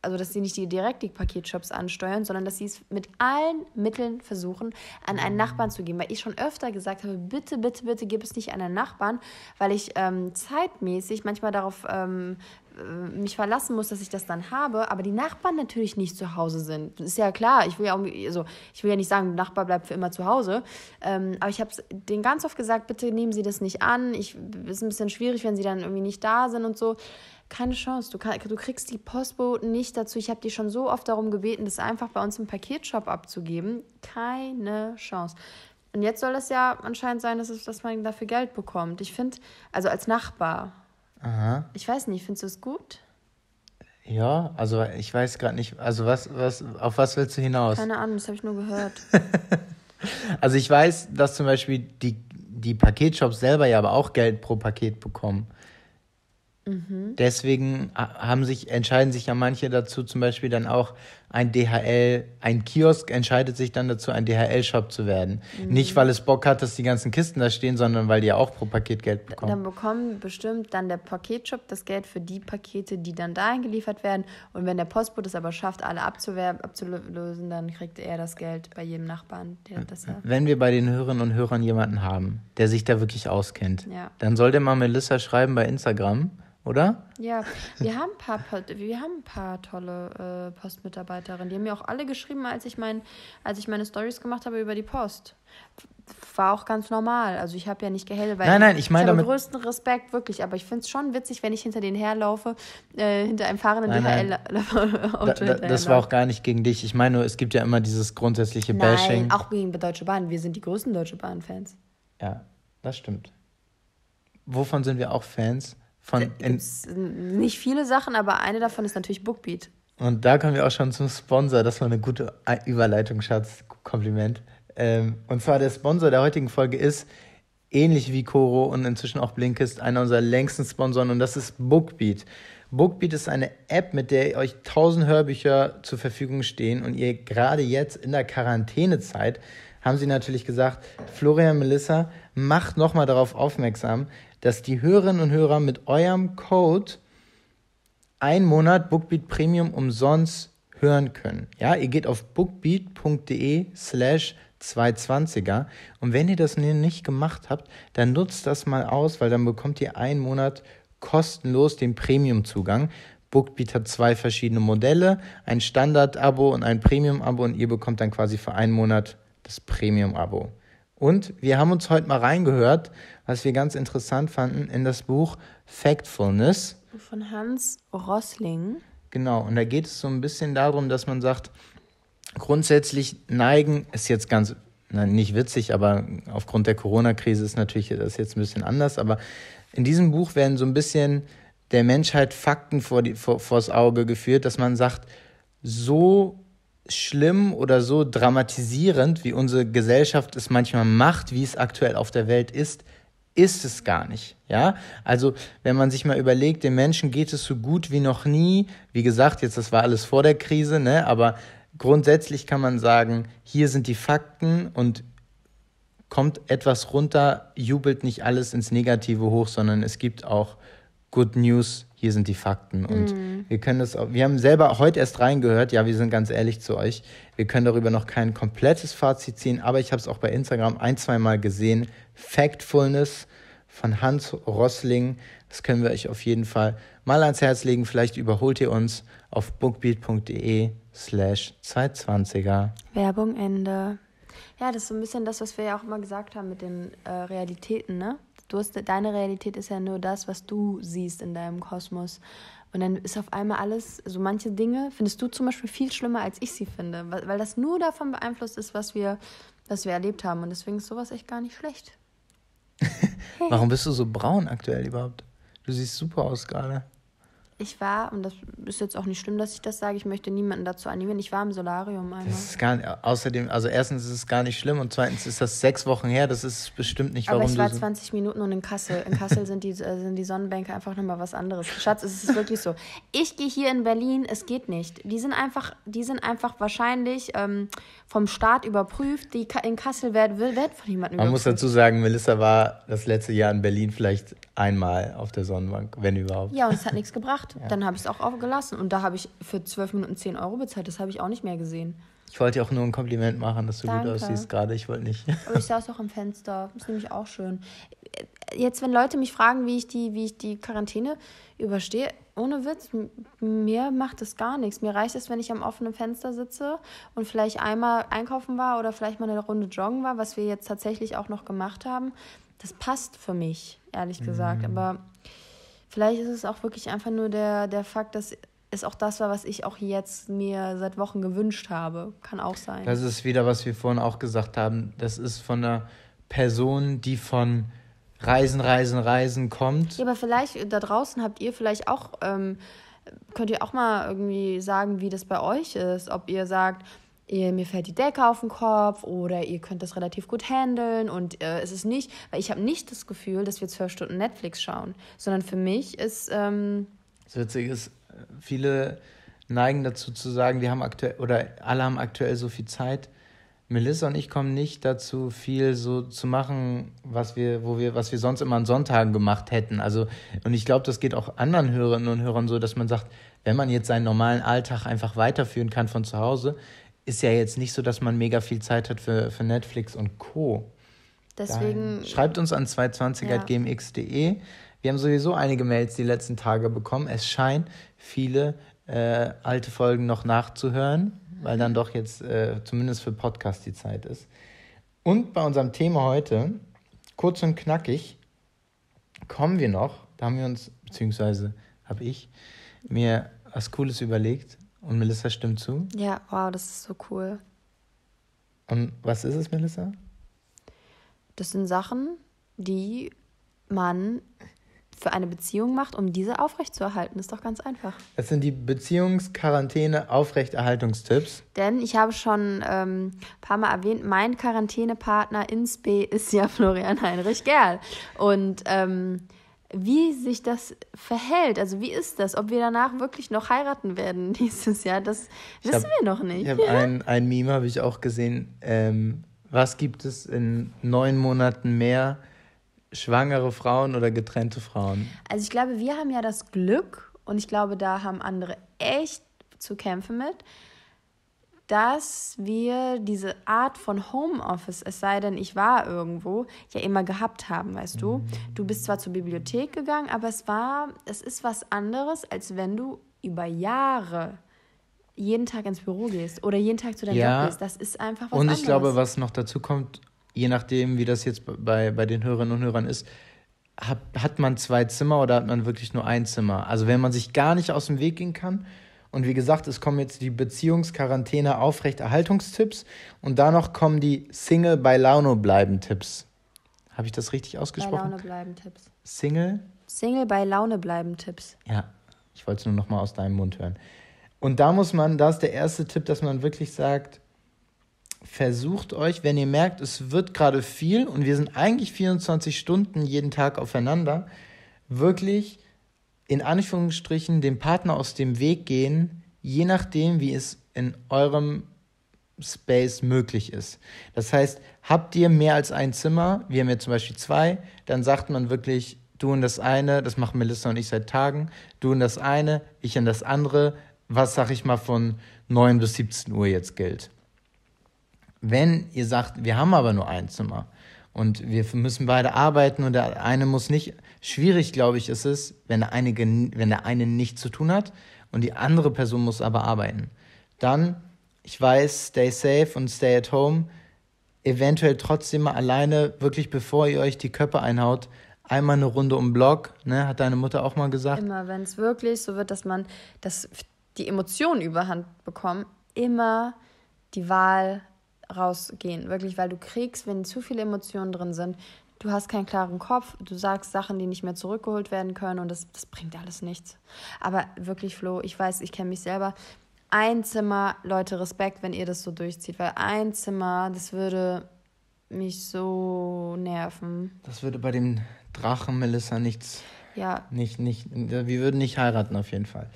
also dass sie nicht die direktik Paketshops ansteuern, sondern dass sie es mit allen Mitteln versuchen, an einen Nachbarn zu geben. Weil ich schon öfter gesagt habe, bitte, bitte, bitte gib es nicht an einen Nachbarn, weil ich ähm, zeitmäßig manchmal darauf ähm, äh, mich verlassen muss, dass ich das dann habe, aber die Nachbarn natürlich nicht zu Hause sind. Ist ja klar, ich will ja, also ich will ja nicht sagen, Nachbar bleibt für immer zu Hause, ähm, aber ich habe denen ganz oft gesagt, bitte nehmen Sie das nicht an, ich, ist ein bisschen schwierig, wenn Sie dann irgendwie nicht da sind und so. Keine Chance, du, kann, du kriegst die Postboten nicht dazu. Ich habe die schon so oft darum gebeten, das einfach bei uns im Paketshop abzugeben. Keine Chance. Und jetzt soll das ja anscheinend sein, dass, es, dass man dafür Geld bekommt. Ich finde, also als Nachbar, Aha. Ich weiß nicht, findest du es gut? Ja, also ich weiß gerade nicht, also was, was, auf was willst du hinaus? Keine Ahnung, das habe ich nur gehört. <laughs> also ich weiß, dass zum Beispiel die, die Paketshops selber ja aber auch Geld pro Paket bekommen. Mhm. Deswegen haben sich, entscheiden sich ja manche dazu, zum Beispiel dann auch ein DHL, ein Kiosk entscheidet sich dann dazu, ein DHL-Shop zu werden. Mhm. Nicht, weil es Bock hat, dass die ganzen Kisten da stehen, sondern weil die ja auch pro Paket Geld bekommen. Dann bekommen bestimmt dann der Paketshop das Geld für die Pakete, die dann dahin geliefert werden. Und wenn der Postbote es aber schafft, alle abzulösen, dann kriegt er das Geld bei jedem Nachbarn. Der das hat. Äh, wenn wir bei den Hörerinnen und Hörern jemanden haben, der sich da wirklich auskennt, ja. dann soll der mal Melissa schreiben bei Instagram oder? Ja, wir haben ein paar, wir haben ein paar tolle äh, Postmitarbeiterinnen. Die haben mir auch alle geschrieben, als ich, mein, als ich meine Stories gemacht habe über die Post. War auch ganz normal. Also ich habe ja nicht gehellt, weil nein, nein, ich, meine ich damit habe größten Respekt, wirklich. Aber ich finde es schon witzig, wenn ich hinter denen herlaufe, äh, hinter einem fahrenden dhl <laughs> Da, da, das war auch gar nicht gegen dich. Ich meine nur, es gibt ja immer dieses grundsätzliche nein, Bashing. auch gegen die Deutsche Bahn. Wir sind die größten Deutsche Bahn-Fans. Ja, das stimmt. Wovon sind wir auch Fans? Von nicht viele Sachen, aber eine davon ist natürlich Bookbeat. Und da kommen wir auch schon zum Sponsor. Das war eine gute Überleitung, Schatz. Kompliment. Ähm, und zwar der Sponsor der heutigen Folge ist, ähnlich wie Coro und inzwischen auch Blinkist, einer unserer längsten Sponsoren und das ist Bookbeat. Bookbeat ist eine App, mit der euch tausend Hörbücher zur Verfügung stehen und ihr gerade jetzt in der Quarantänezeit haben sie natürlich gesagt, Florian Melissa, macht nochmal darauf aufmerksam, dass die Hörerinnen und Hörer mit eurem Code einen Monat Bookbeat Premium umsonst hören können. Ja, ihr geht auf bookbeat.de slash 220er und wenn ihr das nicht gemacht habt, dann nutzt das mal aus, weil dann bekommt ihr einen Monat kostenlos den Premium-Zugang. Bookbeat hat zwei verschiedene Modelle, ein Standard-Abo und ein Premium-Abo und ihr bekommt dann quasi für einen Monat das Premium-Abo. Und wir haben uns heute mal reingehört, was wir ganz interessant fanden, in das Buch Factfulness. Von Hans Rossling. Genau, und da geht es so ein bisschen darum, dass man sagt, grundsätzlich neigen, ist jetzt ganz, nein, nicht witzig, aber aufgrund der Corona-Krise ist natürlich das jetzt ein bisschen anders, aber in diesem Buch werden so ein bisschen der Menschheit Fakten vor die, vor, vors Auge geführt, dass man sagt, so schlimm oder so dramatisierend, wie unsere Gesellschaft es manchmal macht, wie es aktuell auf der Welt ist, ist es gar nicht. Ja, also wenn man sich mal überlegt, den Menschen geht es so gut wie noch nie. Wie gesagt, jetzt das war alles vor der Krise, ne? Aber grundsätzlich kann man sagen, hier sind die Fakten und kommt etwas runter, jubelt nicht alles ins Negative hoch, sondern es gibt auch Good News, hier sind die Fakten. Und mm. wir können das, wir haben selber heute erst reingehört, ja, wir sind ganz ehrlich zu euch. Wir können darüber noch kein komplettes Fazit ziehen, aber ich habe es auch bei Instagram ein, zwei Mal gesehen. Factfulness von Hans Rossling. Das können wir euch auf jeden Fall mal ans Herz legen. Vielleicht überholt ihr uns auf bookbeat.de slash 220er. Werbung Ende. Ja, das ist so ein bisschen das, was wir ja auch immer gesagt haben mit den äh, Realitäten, ne? Du hast, deine Realität ist ja nur das, was du siehst in deinem Kosmos. Und dann ist auf einmal alles, so also manche Dinge findest du zum Beispiel viel schlimmer, als ich sie finde, weil, weil das nur davon beeinflusst ist, was wir, was wir erlebt haben. Und deswegen ist sowas echt gar nicht schlecht. <laughs> Warum bist du so braun aktuell überhaupt? Du siehst super aus gerade ich war, und das ist jetzt auch nicht schlimm, dass ich das sage, ich möchte niemanden dazu animieren, ich war im Solarium einmal. Das ist gar nicht, außerdem, also erstens ist es gar nicht schlimm und zweitens ist das sechs Wochen her, das ist bestimmt nicht, warum Aber ich war 20 Minuten und in Kassel, in Kassel sind die, äh, sind die Sonnenbänke einfach nochmal was anderes. Schatz, es ist wirklich so. Ich gehe hier in Berlin, es geht nicht. Die sind einfach, die sind einfach wahrscheinlich ähm, vom Staat überprüft, die in Kassel werden, wird von jemandem Man überprüft. muss dazu sagen, Melissa war das letzte Jahr in Berlin vielleicht einmal auf der Sonnenbank, wenn überhaupt. Ja, und es hat nichts gebracht gemacht. Ja. Dann habe ich es auch aufgelassen. Und da habe ich für zwölf Minuten zehn Euro bezahlt. Das habe ich auch nicht mehr gesehen. Ich wollte auch nur ein Kompliment machen, dass du Danke. gut aussiehst gerade. Ich wollte nicht. Aber ich saß auch am Fenster. Das Ist nämlich auch schön. Jetzt, wenn Leute mich fragen, wie ich die, wie ich die Quarantäne überstehe, ohne Witz, mir macht das gar nichts. Mir reicht es, wenn ich am offenen Fenster sitze und vielleicht einmal einkaufen war oder vielleicht mal eine Runde joggen war, was wir jetzt tatsächlich auch noch gemacht haben. Das passt für mich, ehrlich mhm. gesagt. Mhm. Aber Vielleicht ist es auch wirklich einfach nur der, der Fakt, dass es auch das war, was ich auch jetzt mir seit Wochen gewünscht habe. Kann auch sein. Das ist wieder, was wir vorhin auch gesagt haben. Das ist von einer Person, die von Reisen, Reisen, Reisen kommt. Ja, aber vielleicht äh, da draußen habt ihr vielleicht auch, ähm, könnt ihr auch mal irgendwie sagen, wie das bei euch ist. Ob ihr sagt, ihr, mir fällt die Decke auf den Kopf oder ihr könnt das relativ gut handeln und äh, es ist nicht, weil ich habe nicht das Gefühl, dass wir zwölf Stunden Netflix schauen, sondern für mich ist... Ähm das Witzige ist, viele neigen dazu zu sagen, wir haben aktuell oder alle haben aktuell so viel Zeit. Melissa und ich kommen nicht dazu, viel so zu machen, was wir, wo wir, was wir sonst immer an Sonntagen gemacht hätten. Also, und ich glaube, das geht auch anderen Hörerinnen und Hörern so, dass man sagt, wenn man jetzt seinen normalen Alltag einfach weiterführen kann von zu Hause, ist ja jetzt nicht so, dass man mega viel Zeit hat für, für Netflix und Co. Deswegen. Dann schreibt uns an 220.gmx.de. Ja. Wir haben sowieso einige Mails die letzten Tage bekommen. Es scheint viele äh, alte Folgen noch nachzuhören, mhm. weil dann doch jetzt äh, zumindest für Podcast die Zeit ist. Und bei unserem Thema heute, kurz und knackig, kommen wir noch, da haben wir uns, beziehungsweise habe ich mir was Cooles überlegt, und Melissa stimmt zu? Ja, wow, das ist so cool. Und was ist es, Melissa? Das sind Sachen, die man für eine Beziehung macht, um diese aufrechtzuerhalten. Ist doch ganz einfach. Das sind die Beziehungsquarantäne-Aufrechterhaltungstipps. Denn ich habe schon ähm, ein paar Mal erwähnt, mein Quarantänepartner ins B ist ja <laughs> Florian Heinrich Gerl. Und ähm, wie sich das verhält. Also wie ist das? Ob wir danach wirklich noch heiraten werden nächstes <laughs> Jahr, das ich wissen hab, wir noch nicht. Ich habe ein, ein Meme, habe ich auch gesehen. Ähm, was gibt es in neun Monaten mehr? Schwangere Frauen oder getrennte Frauen? Also ich glaube, wir haben ja das Glück und ich glaube, da haben andere echt zu kämpfen mit, dass wir diese Art von Homeoffice, es sei denn, ich war irgendwo, ja immer gehabt haben, weißt du. Mhm. Du bist zwar zur Bibliothek gegangen, aber es war, es ist was anderes, als wenn du über Jahre jeden Tag ins Büro gehst oder jeden Tag zu deinem ja, Job gehst. Das ist einfach was anderes. Und ich anderes. glaube, was noch dazu kommt, je nachdem, wie das jetzt bei, bei den Hörerinnen und Hörern ist, hat, hat man zwei Zimmer oder hat man wirklich nur ein Zimmer? Also wenn man sich gar nicht aus dem Weg gehen kann, und wie gesagt, es kommen jetzt die Beziehungsquarantäne Aufrechterhaltungstipps und noch kommen die Single bei Laune bleiben Tipps. Habe ich das richtig ausgesprochen? Bei Laune bleiben Tipps. Single? Single bei Laune bleiben Tipps. Ja, ich wollte es nur nochmal aus deinem Mund hören. Und da muss man, da ist der erste Tipp, dass man wirklich sagt, versucht euch, wenn ihr merkt, es wird gerade viel und wir sind eigentlich 24 Stunden jeden Tag aufeinander, wirklich in Anführungsstrichen dem Partner aus dem Weg gehen, je nachdem, wie es in eurem Space möglich ist. Das heißt, habt ihr mehr als ein Zimmer, wir haben jetzt zum Beispiel zwei, dann sagt man wirklich, du in das eine, das machen Melissa und ich seit Tagen, du in das eine, ich in das andere, was sag ich mal von 9 bis 17 Uhr jetzt gilt. Wenn ihr sagt, wir haben aber nur ein Zimmer und wir müssen beide arbeiten und der eine muss nicht Schwierig, glaube ich, ist es, wenn der, eine, wenn der eine nichts zu tun hat und die andere Person muss aber arbeiten. Dann, ich weiß, stay safe und stay at home. Eventuell trotzdem mal alleine, wirklich bevor ihr euch die Köpfe einhaut, einmal eine Runde um Block, ne, hat deine Mutter auch mal gesagt. Immer, wenn es wirklich so wird, dass man, dass die Emotionen überhand bekommen, immer die Wahl rausgehen. Wirklich, weil du kriegst, wenn zu viele Emotionen drin sind, du hast keinen klaren Kopf, du sagst Sachen, die nicht mehr zurückgeholt werden können und das, das bringt alles nichts. Aber wirklich, Flo, ich weiß, ich kenne mich selber. Ein Zimmer, Leute, Respekt, wenn ihr das so durchzieht, weil ein Zimmer, das würde mich so nerven. Das würde bei dem Drachen Melissa nichts. Ja. Nicht, nicht, wir würden nicht heiraten auf jeden Fall.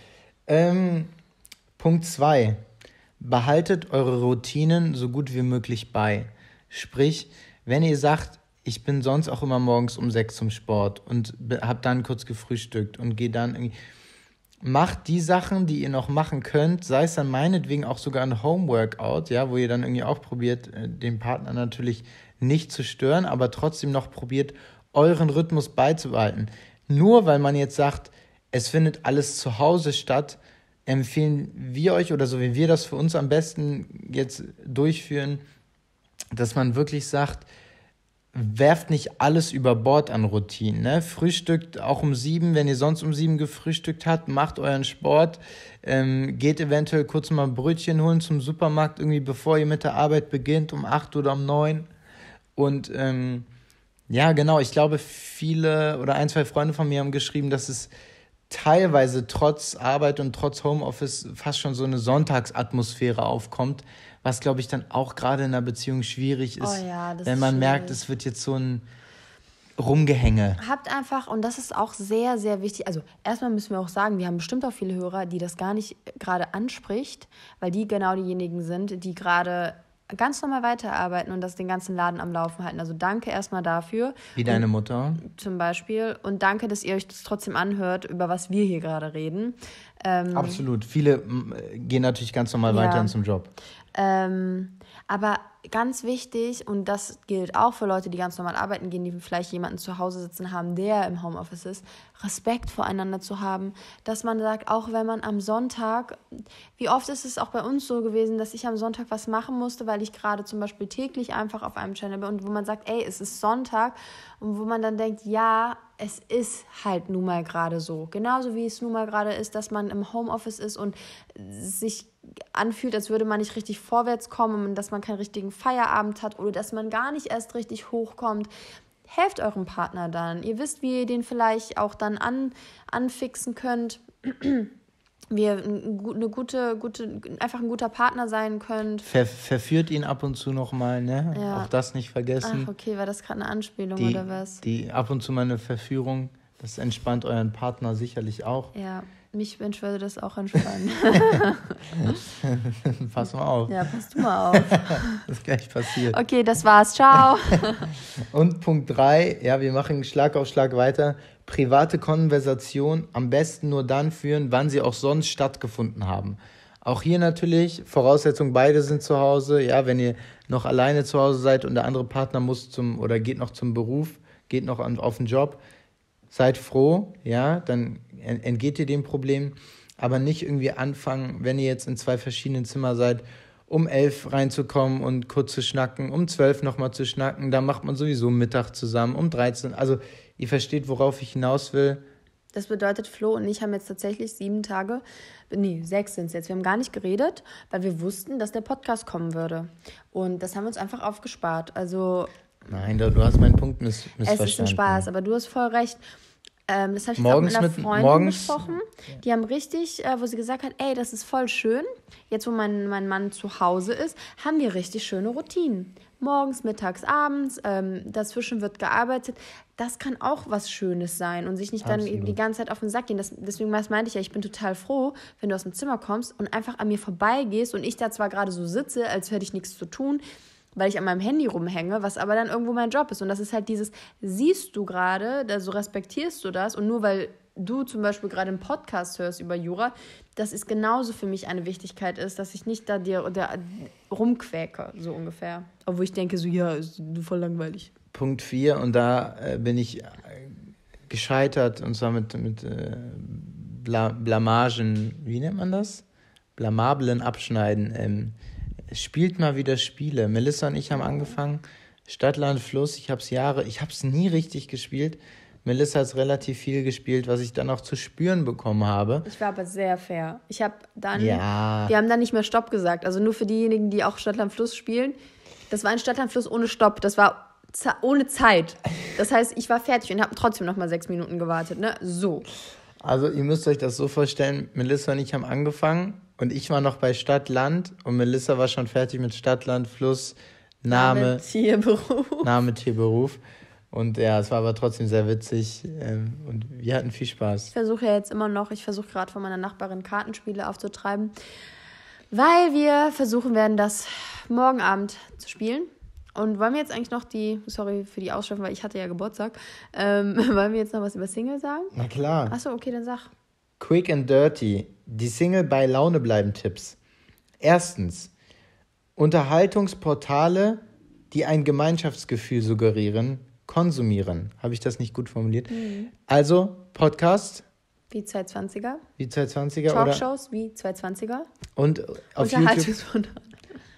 Ähm, Punkt 2. Behaltet eure Routinen so gut wie möglich bei. Sprich, wenn ihr sagt, ich bin sonst auch immer morgens um sechs zum Sport und habe dann kurz gefrühstückt und gehe dann irgendwie. Macht die Sachen, die ihr noch machen könnt, sei es dann meinetwegen auch sogar ein Homeworkout, ja, wo ihr dann irgendwie auch probiert, äh, den Partner natürlich nicht zu stören, aber trotzdem noch probiert, euren Rhythmus beizubehalten. Nur weil man jetzt sagt, es findet alles zu Hause statt, empfehlen wir euch oder so wie wir das für uns am besten jetzt durchführen, dass man wirklich sagt, werft nicht alles über Bord an Routinen. Ne? Frühstückt auch um sieben, wenn ihr sonst um sieben gefrühstückt habt, macht euren Sport, ähm, geht eventuell kurz mal Brötchen holen zum Supermarkt, irgendwie bevor ihr mit der Arbeit beginnt, um acht oder um neun. Und ähm, ja, genau, ich glaube, viele oder ein, zwei Freunde von mir haben geschrieben, dass es teilweise trotz Arbeit und trotz Homeoffice fast schon so eine Sonntagsatmosphäre aufkommt, was glaube ich dann auch gerade in einer Beziehung schwierig oh ist, oh ja, wenn man ist merkt, es wird jetzt so ein Rumgehänge. Habt einfach, und das ist auch sehr, sehr wichtig. Also, erstmal müssen wir auch sagen, wir haben bestimmt auch viele Hörer, die das gar nicht äh, gerade anspricht, weil die genau diejenigen sind, die gerade ganz normal weiterarbeiten und das den ganzen Laden am Laufen halten. Also danke erstmal dafür. Wie deine Mutter. Zum Beispiel. Und danke, dass ihr euch das trotzdem anhört, über was wir hier gerade reden. Ähm, Absolut. Viele äh, gehen natürlich ganz normal ja. weiter in zum Job. Ähm, aber ganz wichtig, und das gilt auch für Leute, die ganz normal arbeiten gehen, die vielleicht jemanden zu Hause sitzen haben, der im Homeoffice ist, Respekt voreinander zu haben, dass man sagt, auch wenn man am Sonntag, wie oft ist es auch bei uns so gewesen, dass ich am Sonntag was machen musste, weil ich gerade zum Beispiel täglich einfach auf einem Channel bin und wo man sagt, ey, es ist Sonntag und wo man dann denkt, ja, es ist halt nun mal gerade so. Genauso wie es nun mal gerade ist, dass man im Homeoffice ist und sich anfühlt, als würde man nicht richtig vorwärts kommen, und dass man keinen richtigen Feierabend hat oder dass man gar nicht erst richtig hochkommt. Helft eurem Partner dann. Ihr wisst, wie ihr den vielleicht auch dann an, anfixen könnt. <clears throat> wie ihr eine gute, gute, einfach ein guter Partner sein könnt. Ver, verführt ihn ab und zu nochmal, ne? Ja. Auch das nicht vergessen. Ach, okay, war das gerade eine Anspielung die, oder was? Die ab und zu mal eine Verführung, das entspannt euren Partner sicherlich auch. Ja. Mich Mensch würde das auch entspannen. <laughs> pass mal auf. Ja, pass du mal auf. das <laughs> ist gleich passiert. Okay, das war's. Ciao. <laughs> Und Punkt 3, ja, wir machen Schlag auf Schlag weiter. Private Konversation am besten nur dann führen, wann sie auch sonst stattgefunden haben. Auch hier natürlich, Voraussetzung, beide sind zu Hause. Ja, wenn ihr noch alleine zu Hause seid und der andere Partner muss zum oder geht noch zum Beruf, geht noch an, auf den Job, seid froh, ja, dann entgeht ihr dem Problem. Aber nicht irgendwie anfangen, wenn ihr jetzt in zwei verschiedenen Zimmer seid, um elf reinzukommen und kurz zu schnacken, um zwölf nochmal zu schnacken, Da macht man sowieso Mittag zusammen, um 13. Also ihr versteht, worauf ich hinaus will. Das bedeutet, Flo und ich haben jetzt tatsächlich sieben Tage, nee, sechs sind es jetzt. Wir haben gar nicht geredet, weil wir wussten, dass der Podcast kommen würde. Und das haben wir uns einfach aufgespart. Also. Nein, du hast meinen Punkt miss missverstanden. Es ist ein Spaß, aber du hast voll recht. Ähm, das habe ich morgens auch mit einer Freundin morgens, gesprochen. Die haben richtig, äh, wo sie gesagt hat, ey, das ist voll schön. Jetzt, wo mein, mein Mann zu Hause ist, haben wir richtig schöne Routinen. Morgens, mittags, abends, ähm, dazwischen wird gearbeitet. Das kann auch was Schönes sein und sich nicht Absolut. dann die ganze Zeit auf den Sack gehen. Das, deswegen meinte ich ja, ich bin total froh, wenn du aus dem Zimmer kommst und einfach an mir vorbeigehst und ich da zwar gerade so sitze, als hätte ich nichts zu tun, weil ich an meinem Handy rumhänge, was aber dann irgendwo mein Job ist. Und das ist halt dieses, siehst du gerade, also respektierst du das und nur weil du zum Beispiel gerade einen Podcast hörst über Jura, dass es genauso für mich eine Wichtigkeit ist, dass ich nicht da dir da rumquäke, so ungefähr. Obwohl ich denke, so, ja, ist voll langweilig. Punkt 4, und da äh, bin ich äh, gescheitert, und zwar mit, mit äh, Bla Blamagen, wie nennt man das? Blamablen Abschneiden. Ähm, spielt mal wieder Spiele. Melissa und ich haben angefangen, Stadtland Fluss, ich habe es Jahre, ich habe es nie richtig gespielt. Melissa hat relativ viel gespielt, was ich dann auch zu spüren bekommen habe. Ich war aber sehr fair. Ich habe dann, ja. wir haben dann nicht mehr Stopp gesagt. Also nur für diejenigen, die auch Stadtland Fluss spielen. Das war ein Stadtland Fluss ohne Stopp. Das war ohne Zeit. Das heißt, ich war fertig und habe trotzdem noch mal sechs Minuten gewartet. Ne? So. Also ihr müsst euch das so vorstellen, Melissa und ich haben angefangen und ich war noch bei Stadt, Land und Melissa war schon fertig mit Stadt, Land, Fluss, Name, Name Tierberuf. Name, Tierberuf. Und ja, es war aber trotzdem sehr witzig ähm, und wir hatten viel Spaß. Ich versuche ja jetzt immer noch, ich versuche gerade von meiner Nachbarin Kartenspiele aufzutreiben, weil wir versuchen werden, das morgen Abend zu spielen. Und wollen wir jetzt eigentlich noch die, sorry für die Ausschreibung, weil ich hatte ja Geburtstag, ähm, <laughs> wollen wir jetzt noch was über Single sagen? Na klar. Achso, okay, dann sag. Quick and Dirty, die Single bei Laune bleiben Tipps. Erstens, Unterhaltungsportale, die ein Gemeinschaftsgefühl suggerieren, konsumieren. Habe ich das nicht gut formuliert? Mhm. Also Podcast. Wie 220er. Wie 220er. Talkshows wie 220er. Und auf YouTube.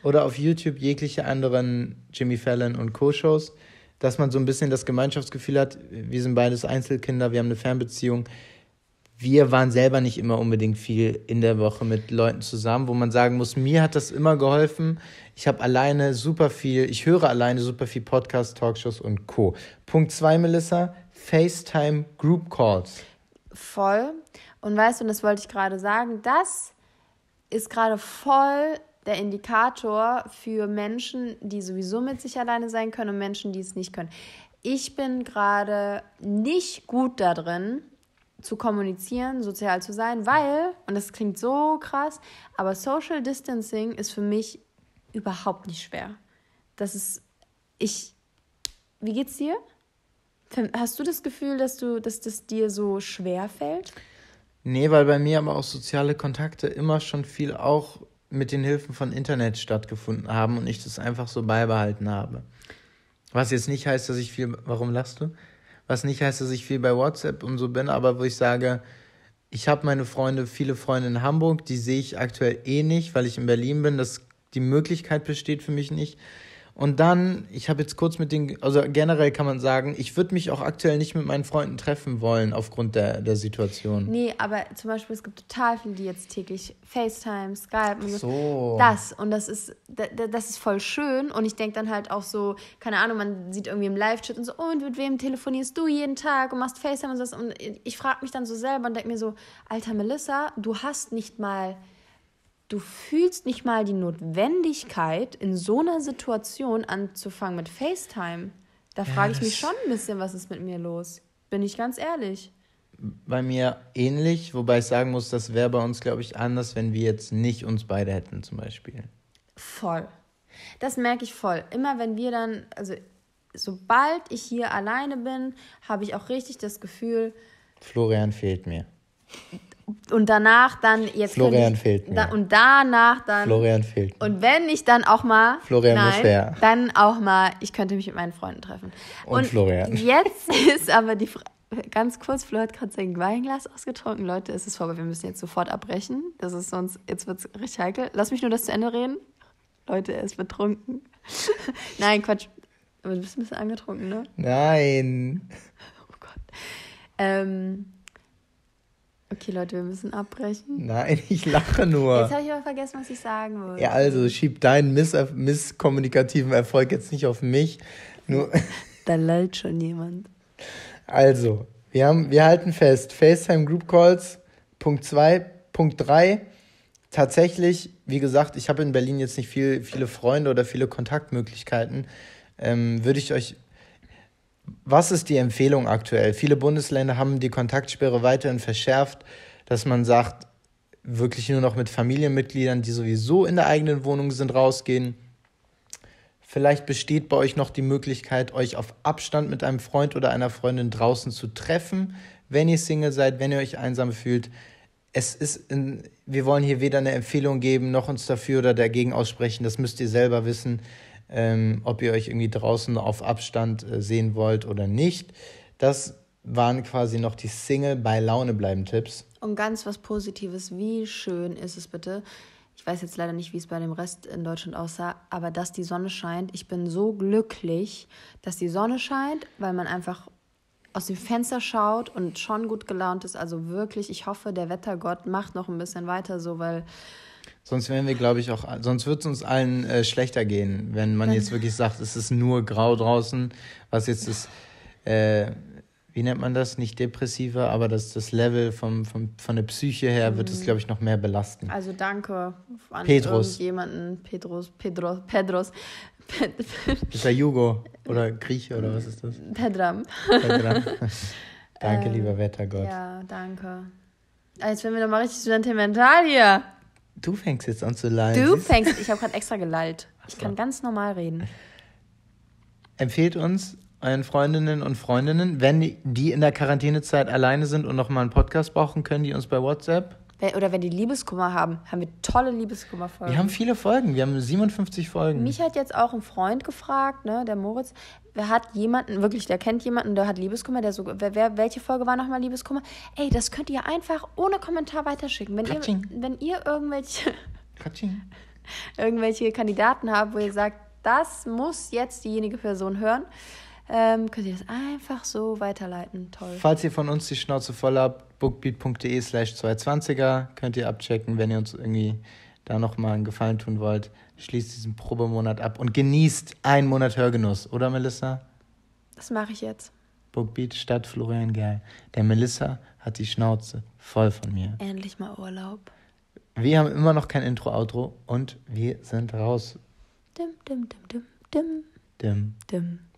Oder auf YouTube jegliche anderen Jimmy Fallon und Co-Shows, dass man so ein bisschen das Gemeinschaftsgefühl hat, wir sind beides Einzelkinder, wir haben eine Fernbeziehung wir waren selber nicht immer unbedingt viel in der Woche mit Leuten zusammen, wo man sagen muss, mir hat das immer geholfen. Ich habe alleine super viel, ich höre alleine super viel Podcasts, Talkshows und Co. Punkt zwei, Melissa, FaceTime Group Calls. Voll. Und weißt du, und das wollte ich gerade sagen, das ist gerade voll der Indikator für Menschen, die sowieso mit sich alleine sein können und Menschen, die es nicht können. Ich bin gerade nicht gut da drin, zu kommunizieren, sozial zu sein, weil, und das klingt so krass, aber Social Distancing ist für mich überhaupt nicht schwer. Das ist, ich, wie geht's dir? Hast du das Gefühl, dass du, dass das dir so schwer fällt? Nee, weil bei mir aber auch soziale Kontakte immer schon viel auch mit den Hilfen von Internet stattgefunden haben und ich das einfach so beibehalten habe. Was jetzt nicht heißt, dass ich viel. Warum lachst du? Was nicht heißt, dass ich viel bei WhatsApp und so bin, aber wo ich sage, ich habe meine Freunde, viele Freunde in Hamburg, die sehe ich aktuell eh nicht, weil ich in Berlin bin. dass die Möglichkeit besteht für mich nicht. Und dann, ich habe jetzt kurz mit den, also generell kann man sagen, ich würde mich auch aktuell nicht mit meinen Freunden treffen wollen aufgrund der, der Situation. Nee, aber zum Beispiel, es gibt total viele, die jetzt täglich FaceTime, Skype und so. Das. Und das ist, das ist voll schön. Und ich denke dann halt auch so, keine Ahnung, man sieht irgendwie im Live-Chat und so, oh, und mit wem telefonierst du jeden Tag und machst FaceTime und so. Und ich frage mich dann so selber und denke mir so, alter Melissa, du hast nicht mal Du fühlst nicht mal die Notwendigkeit, in so einer Situation anzufangen mit FaceTime. Da frage ich mich schon ein bisschen, was ist mit mir los? Bin ich ganz ehrlich. Bei mir ähnlich, wobei ich sagen muss, das wäre bei uns, glaube ich, anders, wenn wir jetzt nicht uns beide hätten, zum Beispiel. Voll. Das merke ich voll. Immer wenn wir dann, also sobald ich hier alleine bin, habe ich auch richtig das Gefühl. Florian fehlt mir und danach dann jetzt Florian ich, fehlt mir. Da, und danach dann Florian fehlt mir. und wenn ich dann auch mal Florian nein, muss her. dann auch mal ich könnte mich mit meinen Freunden treffen und, und Florian <laughs> jetzt ist aber die Frage ganz kurz, Flo hat gerade sein Weinglas ausgetrunken. Leute, es ist vorbei. Wir müssen jetzt sofort abbrechen. Das ist sonst, jetzt wird es richtig heikel. Lass mich nur das zu Ende reden. Leute, er ist betrunken. <laughs> Nein, Quatsch. Aber du bist ein bisschen angetrunken, ne? Nein. Oh Gott. Ähm, Okay, Leute, wir müssen abbrechen. Nein, <laughs> ich lache nur. Jetzt habe ich aber vergessen, was ich sagen wollte. Ja, also schieb deinen miss äh, misskommunikativen Erfolg jetzt nicht auf mich. Nur <laughs> da lallt schon jemand. Also, wir, haben, wir halten fest, FaceTime Group Calls, Punkt 2, Punkt 3. Tatsächlich, wie gesagt, ich habe in Berlin jetzt nicht viel, viele Freunde oder viele Kontaktmöglichkeiten. Ähm, würde ich euch was ist die Empfehlung aktuell? Viele Bundesländer haben die Kontaktsperre weiterhin verschärft, dass man sagt, wirklich nur noch mit Familienmitgliedern, die sowieso in der eigenen Wohnung sind, rausgehen. Vielleicht besteht bei euch noch die Möglichkeit, euch auf Abstand mit einem Freund oder einer Freundin draußen zu treffen, wenn ihr Single seid, wenn ihr euch einsam fühlt. Es ist, in, wir wollen hier weder eine Empfehlung geben, noch uns dafür oder dagegen aussprechen. Das müsst ihr selber wissen ähm, ob ihr euch irgendwie draußen auf Abstand äh, sehen wollt oder nicht. Das waren quasi noch die Single bei Laune bleiben Tipps. Und ganz was Positives, wie schön ist es bitte? Ich weiß jetzt leider nicht, wie es bei dem Rest in Deutschland aussah, aber dass die Sonne scheint. Ich bin so glücklich, dass die Sonne scheint, weil man einfach aus dem Fenster schaut und schon gut gelaunt ist. Also wirklich, ich hoffe, der Wettergott macht noch ein bisschen weiter so, weil Sonst wären wir, glaube ich, auch, sonst wird es uns allen äh, schlechter gehen, wenn man wenn jetzt wirklich sagt, es ist nur grau draußen, was jetzt ist, äh, wie nennt man das? Nicht depressiver, aber das, das Level vom, vom, von der Psyche her wird es, mhm. glaube ich, noch mehr belasten. Also danke an Petrus. irgendjemanden. Petrus, Petrus, Pedros, Pedros. <laughs> ist der Jugo oder Grieche oder was ist das? Pedram. Pedram. <laughs> danke, ähm, lieber Wettergott. Ja, danke. Ah, jetzt werden wir nochmal richtig sentimental hier. Du fängst jetzt an zu lallen. Du fängst, ich habe gerade extra gelallt. Ich kann ganz normal reden. Empfehlt uns euren Freundinnen und Freundinnen, wenn die in der Quarantänezeit alleine sind und nochmal einen Podcast brauchen, können die uns bei WhatsApp oder wenn die Liebeskummer haben, haben wir tolle Liebeskummerfolgen. Wir haben viele Folgen, wir haben 57 Folgen. Mich hat jetzt auch ein Freund gefragt, ne, der Moritz, wer hat jemanden, wirklich, der kennt jemanden, der hat Liebeskummer, der so, wer, wer welche Folge war nochmal Liebeskummer? Ey, das könnt ihr einfach ohne Kommentar weiterschicken. Wenn, Katsching. ihr, wenn ihr irgendwelche, <laughs> irgendwelche Kandidaten habt, wo ihr sagt, das muss jetzt diejenige Person hören, ähm, könnt ihr das einfach so weiterleiten. Toll. Falls ihr von uns die Schnauze voll habt, bookbeat.de slash 220er könnt ihr abchecken, wenn ihr uns irgendwie da nochmal einen Gefallen tun wollt. Schließt diesen Probemonat ab und genießt einen Monat Hörgenuss, oder Melissa? Das mache ich jetzt. Bookbeat statt Florian Gerl. Der Melissa hat die Schnauze voll von mir. Endlich mal Urlaub. Wir haben immer noch kein Intro-Outro und wir sind raus. Dim, dim, dim, dim, dim. Dim. Dim.